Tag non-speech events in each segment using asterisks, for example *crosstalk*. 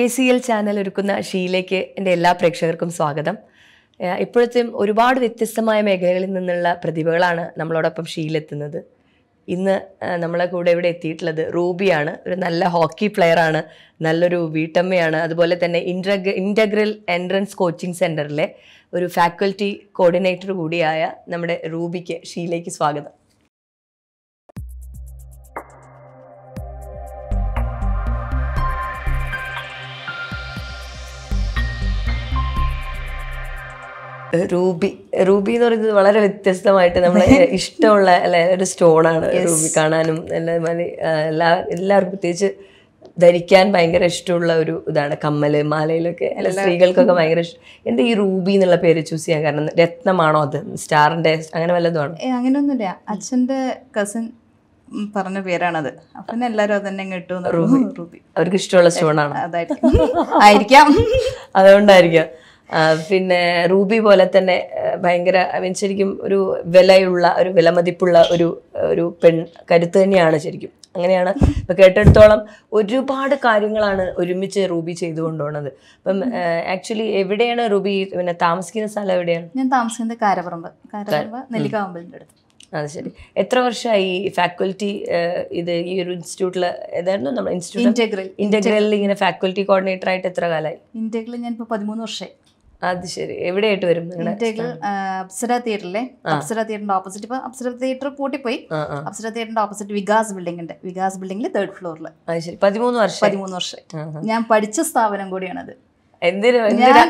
K C L channel ഒരുക്കുന്ന ഷീയിലേക്ക് എൻ്റെ എല്ലാ പ്രേക്ഷകർക്കും സ്വാഗതം ഇപ്പോഴത്തെയും ഒരുപാട് വ്യത്യസ്തമായ മേഖലകളിൽ നിന്നുള്ള പ്രതിഭകളാണ് നമ്മളോടൊപ്പം ഷീയിലെത്തുന്നത് ഇന്ന് നമ്മളെ കൂടെ ഇവിടെ എത്തിയിട്ടുള്ളത് റൂബിയാണ് ഒരു നല്ല ഹോക്കി പ്ലെയറാണ് നല്ലൊരു വീട്ടമ്മയാണ് അതുപോലെ തന്നെ ഇൻട്രഗ് ഇൻ്റഗ്രൽ എൻട്രൻസ് കോച്ചിങ് സെൻറ്ററിലെ ഒരു ഫാക്കൽറ്റി കോർഡിനേറ്റർ കൂടിയായ നമ്മുടെ റൂബിക്ക് ഷീയിലേക്ക് സ്വാഗതം റൂബി റൂബി എന്ന് പറയുന്നത് വളരെ വ്യത്യസ്തമായിട്ട് നമ്മളെ *laughs* ഇഷ്ടമുള്ള അല്ലെ ഒരു സ്റ്റോണാണ് റൂബി കാണാനും എല്ലാ എല്ലാവർക്കും പ്രത്യേകിച്ച് ധരിക്കാൻ ഭയങ്കര ഇഷ്ടമുള്ള ഒരു ഇതാണ് കമ്മല് മാലയിലൊക്കെ അല്ല സ്ത്രീകൾക്കൊക്കെ ഭയങ്കര ഇഷ്ടം എന്താ ഈ റൂബി എന്നുള്ള പേര് ചൂസ് ചെയ്യാൻ കാരണം രത്നമാണോ അത് സ്റ്റാറിന്റെ അങ്ങനെ വല്ലതുമാണ് അങ്ങനെയൊന്നുമില്ല അച്ഛന്റെ കസിൻ പറഞ്ഞ പേരാണത് അപ്പൊ എല്ലാരും അതന്നെ കിട്ടു റൂബി അവർക്ക് ഇഷ്ടമുള്ള സ്റ്റോൺ ആണ് അതായിരിക്കും *laughs* അതുകൊണ്ടായിരിക്കാം പിന്നെ റൂബി പോലെ തന്നെ ഭയങ്കര മീൻ ശരിക്കും ഒരു വിലയുള്ള ഒരു വിലമതിപ്പുള്ള ഒരു ഒരു പെൺ കരുത്ത് തന്നെയാണ് ശരിക്കും അങ്ങനെയാണ് ഇപ്പം കേട്ടെടുത്തോളം ഒരുപാട് കാര്യങ്ങളാണ് ഒരുമിച്ച് റൂബി ചെയ്തു കൊണ്ടുപോണത് അപ്പം ആക്ച്വലി എവിടെയാണ് റൂബി പിന്നെ താമസിക്കുന്ന സ്ഥലം എവിടെയാണ് ഞാൻ താമസിക്കുന്നത് കാരപറമ്പ് കാരപറമ്പ് അടുത്ത് അത് ശരി എത്ര വർഷമായി ഫാക്കൽറ്റി ഇത് ഈ ഒരു ഇൻസ്റ്റിറ്റ്യൂട്ടിൽ ഏതായിരുന്നു നമ്മുടെ ഇൻസ്റ്റിറ്റ്യൂട്ട് ഇന്റഗ്രൽ ഇന്റഗ്രലിൽ ഇങ്ങനെ ഫാക്കൽറ്റി കോർഡിനേറ്റർ ആയിട്ട് എത്ര കാലമായി ഇന്റഗ്രൽ ഞാൻ ഇപ്പോൾ പതിമൂന്ന് വർഷമായി അത് ശരി എവിടെയായിട്ട് വരും അപ്സര തിയേറ്ററിലെ അപ്സര തിയേറ്ററിന്റെ ഓപ്പോസിറ്റ് ഇപ്പൊ അപ്സര തിയേറ്റർ പൂട്ടിപ്പോയി അപ്സര തിയേറ്ററിന്റെ ഓപ്പോസിറ്റ് വികാസ് ബിൽഡിംഗിന്റെ വികാസ് ബിൽഡിംഗിൽ തേർഡ് ഫ്ലോറിൽ പതിമൂന്ന് വർഷം പതിമൂന്ന് വർഷം ഞാൻ പഠിച്ച സ്ഥാപനം കൂടിയാണത്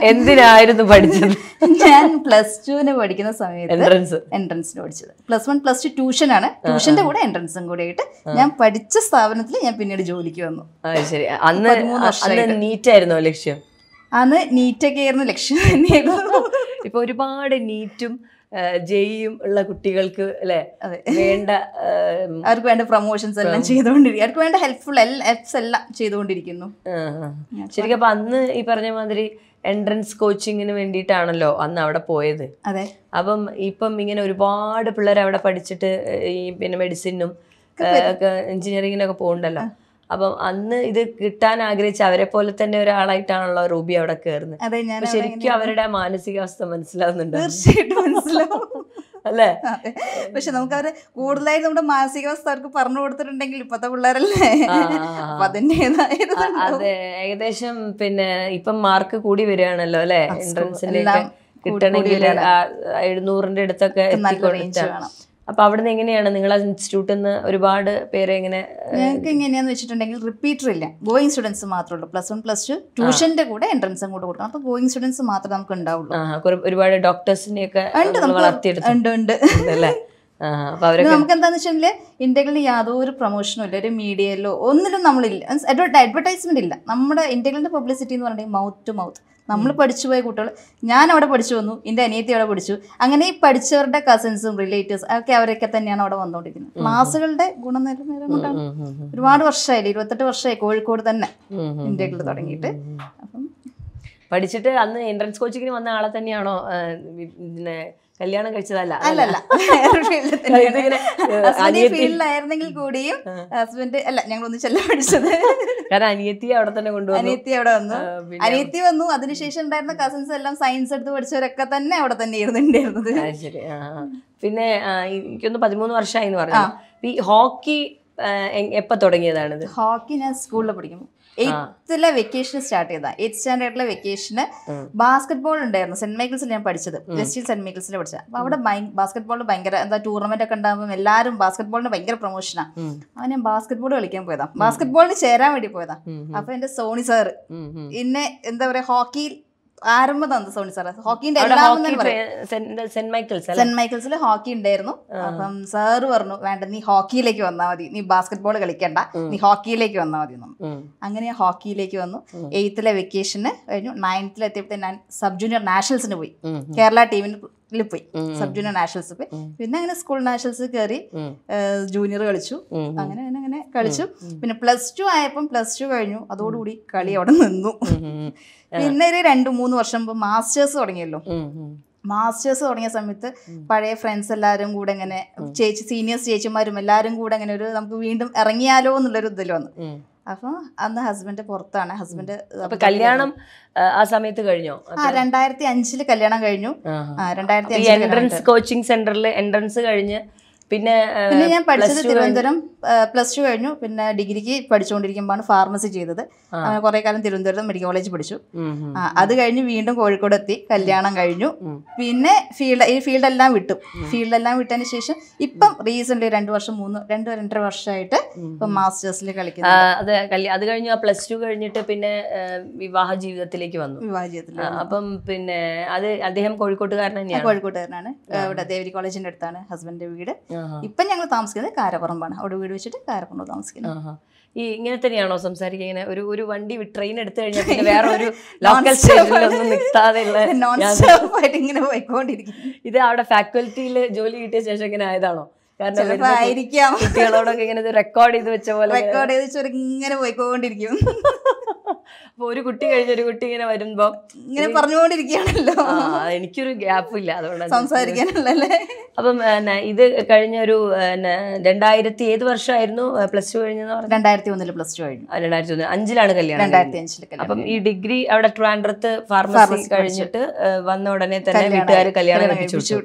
എന്തിനായിരുന്നു പഠിച്ചത് *laughs* ഞാൻ പ്ലസ് ടുവിന് പഠിക്കുന്ന സമയത്ത് എൻട്രൻസ് എൻട്രൻസിന് പഠിച്ചത് plus one plus two tuition ആണ് ട്യൂഷന്റെ കൂടെ എൻട്രൻസും കൂടെ ആയിട്ട് ഞാൻ പഠിച്ച സ്ഥാപനത്തിൽ ഞാൻ പിന്നീട് ജോലിക്ക് വന്നു ശരി അന്ന് ആയിരുന്നു ലക്ഷ്യം അന്ന് നീറ്റൊക്കെ ആയിരുന്നു ലക്ഷ്യം തന്നെയായിരുന്നു *laughs* ഇപ്പൊ ഒരുപാട് നീറ്റും ജെയും ഉള്ള കുട്ടികൾക്ക് അല്ലെ വേണ്ട അവർക്ക് വേണ്ട പ്രൊമോഷൻസ് എല്ലാം ചെയ്തുകൊണ്ടിരിക്കും അവർക്ക് വേണ്ട ഹെൽപ്ഫുൾ ഹെൽപ്സ് എല്ലാം ചെയ്തുകൊണ്ടിരിക്കുന്നു ശരിക്കും അപ്പൊ അന്ന് ഈ പറഞ്ഞ മാതിരി എൻട്രൻസ് കോച്ചിങ്ങിന് വേണ്ടിയിട്ടാണല്ലോ അന്ന് അവിടെ പോയത് അതെ അപ്പം ഇപ്പം ഇങ്ങനെ ഒരുപാട് പിള്ളേർ അവിടെ പഠിച്ചിട്ട് ഈ പിന്നെ മെഡിസിനും എഞ്ചിനീയറിങ്ങിനൊക്കെ പോകണ്ടല്ലോ അപ്പം അന്ന് ഇത് കിട്ടാൻ ആഗ്രഹിച്ച അവരെ പോലെ തന്നെ ഒരാളായിട്ടാണല്ലോ റൂബി അവിടെ കയറുന്നത് ശരിക്കും അവരുടെ മാനസികാവസ്ഥ മനസ്സിലാവുന്നുണ്ട് തീർച്ചയായിട്ടും മനസ്സിലാവും അല്ലേ പക്ഷെ നമുക്ക് അവര് കൂടുതലായി നമ്മുടെ മാനസികാവസ്ഥ അവർക്ക് പറഞ്ഞു കൊടുത്തിട്ടുണ്ടെങ്കിൽ ഇപ്പത്തെ പിള്ളേരല്ലേ അതെ ഏകദേശം പിന്നെ ഇപ്പം മാർക്ക് കൂടി വരികയാണല്ലോ അല്ലെ എൻട്രൻസിലേക്ക് കിട്ടണമെങ്കിൽ എഴുന്നൂറിന്റെ അടുത്തൊക്കെ അപ്പൊ നിന്ന് എങ്ങനെയാണ് നിങ്ങൾ ആ ഇൻസ്റ്റിറ്റ്യൂട്ടിൽ നിന്ന് ഒരുപാട് പേരെ എങ്ങനെ ഞങ്ങൾക്ക് എങ്ങനെയാന്ന് വെച്ചിട്ടുണ്ടെങ്കിൽ റിപ്പീറ്റർ ഇല്ല ഗോയിങ് സ്റ്റുഡൻസ് മാത്രമേ ഉള്ളൂ പ്ലസ് വൺ പ്ലസ് ടു ട്യൂഷന്റെ കൂടെ എൻട്രൻസും കൂടെ കൊടുക്കണം അപ്പൊ ഗോയിങ് സ്റ്റുഡൻസ് മാത്രമേ നമുക്ക് ഉണ്ടാവുള്ളൂ ഒരുപാട് ഡോക്ടേഴ്സിനെ ഒക്കെ അല്ലേ നമുക്ക് എന്താന്ന് വെച്ചിട്ടുണ്ടെങ്കിൽ ഇന്റഗ്രലിന് യാതൊരു പ്രൊമോഷനും ഇല്ല ഒരു മീഡിയയിലോ ഒന്നിലും നമ്മളില്ല അഡ്വർടൈസ്മെന്റ് ഇല്ല നമ്മുടെ ഇന്റഗ്രലിന്റെ പബ്ലിസിറ്റി എന്ന് പറഞ്ഞിട്ടുണ്ടെങ്കിൽ മൗത്ത് ടു മൗത്ത് നമ്മൾ പഠിച്ചു പോയ കുട്ടികൾ ഞാൻ അവിടെ പഠിച്ചു വന്നു എൻ്റെ അനിയത്തി അവിടെ പഠിച്ചു അങ്ങനെ ഈ പഠിച്ചവരുടെ കസിൻസും റിലേറ്റീവ്സ് ഒക്കെ അവരൊക്കെ തന്നെയാണ് അവിടെ വന്നുകൊണ്ടിരിക്കുന്നത് ക്ലാസ്സുകളുടെ ഗുണനിലവാരം കൊണ്ടാണ് ഒരുപാട് വർഷമായില്ലേ ഇരുപത്തെട്ട് വർഷമായി കോഴിക്കോട് തന്നെ ഇന്ത്യകളിൽ തുടങ്ങിയിട്ട് അപ്പം പഠിച്ചിട്ട് അന്ന് എൻട്രൻസ് കോച്ചിങ്ങിന് വന്ന ആളെ തന്നെയാണോ പിന്നെ കല്യാണം കഴിച്ചതല്ല അല്ലല്ല *laughs* ഫീൽഡിലായിരുന്നെങ്കിൽ കൂടിയും ഹസ്ബൻഡ് അല്ല ഞങ്ങൾ ഒന്നിച്ചല്ല പഠിച്ചത് *laughs* കാരണം അനിയത്തി അവിടെ തന്നെ കൊണ്ടുവന്നു അനിയത്തി അവിടെ വന്നു അനിയത്തി വന്നു അതിനുശേഷം ഉണ്ടായിരുന്ന കസിൻസ് എല്ലാം സയൻസ് എടുത്ത് പഠിച്ചവരൊക്കെ തന്നെ അവിടെ തന്നെ ഇരുന്നുണ്ടായിരുന്നത് ശരി പിന്നെ എനിക്കൊന്ന് പതിമൂന്ന് വർഷമായി എന്ന് പറഞ്ഞു ഈ ഹോക്കി എപ്പോ തുടങ്ങിയതാണ് ഹോക്കി ഞാൻ സ്കൂളിൽ പഠിക്കുമ്പോൾ എയ്ത്തിലെ വെക്കേഷൻ സ്റ്റാർട്ട് ചെയ്ത എയ്ത്ത് സ്റ്റാൻഡേർഡിലെ വെക്കേഷന് ബാസ്കറ്റ് ബോൾ ഉണ്ടായിരുന്നു സെന്റ് മൈക്കിൾസിൽ ഞാൻ പഠിച്ചത് വെസ്റ്റിൻ സെന്റ് മൈക്കിൾസിൽ പഠിച്ച അപ്പൊ അവിടെ ബാസ്കറ്റ് ബോളിന് ഭയങ്കര എന്താ ടൂർണമെന്റ് ഒക്കെ ഉണ്ടാകുമ്പോൾ എല്ലാവരും ബാസ്കറ്റ് ബോളിന് ഭയങ്കര പ്രൊമോഷനാണ് അവൻ ഞാൻ ബാസ്കറ്റ് ബോൾ കളിക്കാൻ പോയതാ ബാസ്കറ്റ് ബോളിന് ചേരാൻ വേണ്ടി പോയതാ അപ്പൊ എന്റെ സോണി സാറ് ഇന്നെ എന്താ പറയാ ഹോക്കിയിൽ ആരംഭം തന്നത് സോണി സാറ് ഹോക്കിന്റെ സെന്റ് മൈക്കിൾസ് മൈക്കിൾസിൽ ഹോക്കി ഉണ്ടായിരുന്നു അപ്പം സാറ് പറഞ്ഞു വേണ്ട നീ ഹോക്കിയിലേക്ക് വന്നാൽ മതി നീ ബാസ്കറ്റ് ബോൾ കളിക്കണ്ട നീ ഹോക്കിയിലേക്ക് വന്നാൽ മതി അങ്ങനെ ഹോക്കിയിലേക്ക് വന്നു എയ്ത്തിലെ വെക്കേഷന് കഴിഞ്ഞു നയൻത്തിലെത്തിയപ്പോഴത്തെ ഞാൻ സബ് ജൂനിയർ നാഷണൽസിന് പോയി കേരള ടീമിന് ിൽ പോയി സബ് ജൂനിയർ നാഷണൽസ് പോയി പിന്നെ അങ്ങനെ സ്കൂൾ നാഷണൽസ് കയറി ജൂനിയർ കളിച്ചു അങ്ങനെ അങ്ങനെ അങ്ങനെ കളിച്ചു പിന്നെ പ്ലസ് ടു ആയപ്പം പ്ലസ് ടു കഴിഞ്ഞു അതോടുകൂടി കളി അവിടെ നിന്നു പിന്നെ ഒരു രണ്ട് മൂന്ന് വർഷം മുമ്പ് മാസ്റ്റേഴ്സ് തുടങ്ങിയല്ലോ മാസ്റ്റേഴ്സ് തുടങ്ങിയ സമയത്ത് പഴയ ഫ്രണ്ട്സ് എല്ലാവരും കൂടെ ഇങ്ങനെ ചേച്ചി സീനിയേഴ്സ് ചേച്ചിമാരും എല്ലാവരും കൂടെ ഇങ്ങനെ ഒരു നമുക്ക് വീണ്ടും ഇറങ്ങിയാലോ എന്നുള്ളൊരു ഇതിൽ വന്നു അപ്പോൾ അന്ന് ഹസ്ബൻഡ് പുറത്താണ് ഹസ്ബൻഡ് കല്യാണം ആ സമയത്ത് കഴിഞ്ഞോ ആ രണ്ടായിരത്തി അഞ്ചില് കല്യാണം കഴിഞ്ഞു രണ്ടായിരത്തി എൻട്രൻസ് കോച്ചിങ് സെന്ററിൽ എൻട്രൻസ് കഴിഞ്ഞ് പിന്നെ പിന്നെ ഞാൻ പഠിച്ചത് തിരുവനന്തപുരം പ്ലസ് ടു കഴിഞ്ഞു പിന്നെ ഡിഗ്രിക്ക് പഠിച്ചുകൊണ്ടിരിക്കുമ്പോൾ ഫാർമസി ചെയ്തത് അങ്ങനെ കുറെ കാലം തിരുവനന്തപുരത്ത് മെഡിക്കൽ കോളേജ് പഠിച്ചു അത് കഴിഞ്ഞ് വീണ്ടും കോഴിക്കോട് എത്തി കല്യാണം കഴിഞ്ഞു പിന്നെ ഫീൽഡ് ഈ ഫീൽഡെല്ലാം വിട്ടു ഫീൽഡെല്ലാം വിട്ടതിന് ശേഷം ഇപ്പം റീസെന്റ് രണ്ട് വർഷം മൂന്ന് രണ്ട് രണ്ടര വർഷമായിട്ട് ഇപ്പം മാസ്റ്റേഴ്സിൽ കളിക്കുന്നു അത് അത് കഴിഞ്ഞു പ്ലസ് ടു കഴിഞ്ഞിട്ട് പിന്നെ വിവാഹ ജീവിതത്തിലേക്ക് വന്നു വിവാഹ ജീവിതത്തിലേക്ക് അപ്പം പിന്നെ അത് അദ്ദേഹം കോഴിക്കോട്ടുകാരനാണ് തന്നെയാണ് കോഴിക്കോട്ടുകാരനാണ് ഇവിടെ ദേവരി കോളേജിന്റെ അടുത്താണ് ഹസ്ബൻഡിന്റെ വീട് ഇപ്പം ഞങ്ങൾ താമസിക്കുന്നത് കാരപ്പറമ്പാണ് അവിടെ വീട് വെച്ചിട്ട് കാരപ്പുറം താമസിക്കുന്നത് ഈ ഇങ്ങനെ തന്നെയാണോ സംസാരിക്കുക ഇങ്ങനെ ഒരു ഒരു വണ്ടി ട്രെയിൻ എടുത്തു കഴിഞ്ഞാൽ പിന്നെ വേറെ ഒരു ലോക്കൽ സ്റ്റേഷനിലൊന്നും നിർത്താതെ ഇങ്ങനെ ഇത് അവിടെ ഫാക്കൽറ്റിയിൽ ജോലി കിട്ടിയ ശേഷം ഇങ്ങനെ ആയതാണോ കാരണം കുട്ടികളോടൊക്കെ ഇങ്ങനെ റെക്കോർഡ് ചെയ്ത് വെച്ച പോലെ റെക്കോർഡ് ചെയ്ത് ഇങ്ങനെ പോയിക്കൊണ്ടിരിക്കും അപ്പോൾ ഒരു കുട്ടി കഴിഞ്ഞ ഒരു കുട്ടി ഇങ്ങനെ വരുമ്പോൾ ഇങ്ങനെ പറഞ്ഞുകൊണ്ടിരിക്കുകയാണല്ലോ എനിക്കൊരു ഗ്യാപ്പ് ഇല്ല അതുകൊണ്ട് സംസാരിക്കാനല്ലേ അപ്പം ഇത് കഴിഞ്ഞ ഒരു രണ്ടായിരത്തി ഏത് വർഷമായിരുന്നു പ്ലസ് ടു കഴിഞ്ഞെന്ന് പറഞ്ഞു രണ്ടായിരത്തി ഒന്നില് പ്ലസ് ടു കഴിഞ്ഞു രണ്ടായിരത്തി ഒന്ന് അഞ്ചിലാണ് കല്യാണം രണ്ടായിരത്തി അഞ്ചിൽ അപ്പം ഈ ഡിഗ്രി അവിടെ ട്രാൻഡ്രത്ത് ഫാർമസി കഴിഞ്ഞിട്ട് വന്ന ഉടനെ തന്നെ വീട്ടുകാർ കല്യാണം കഴിച്ചു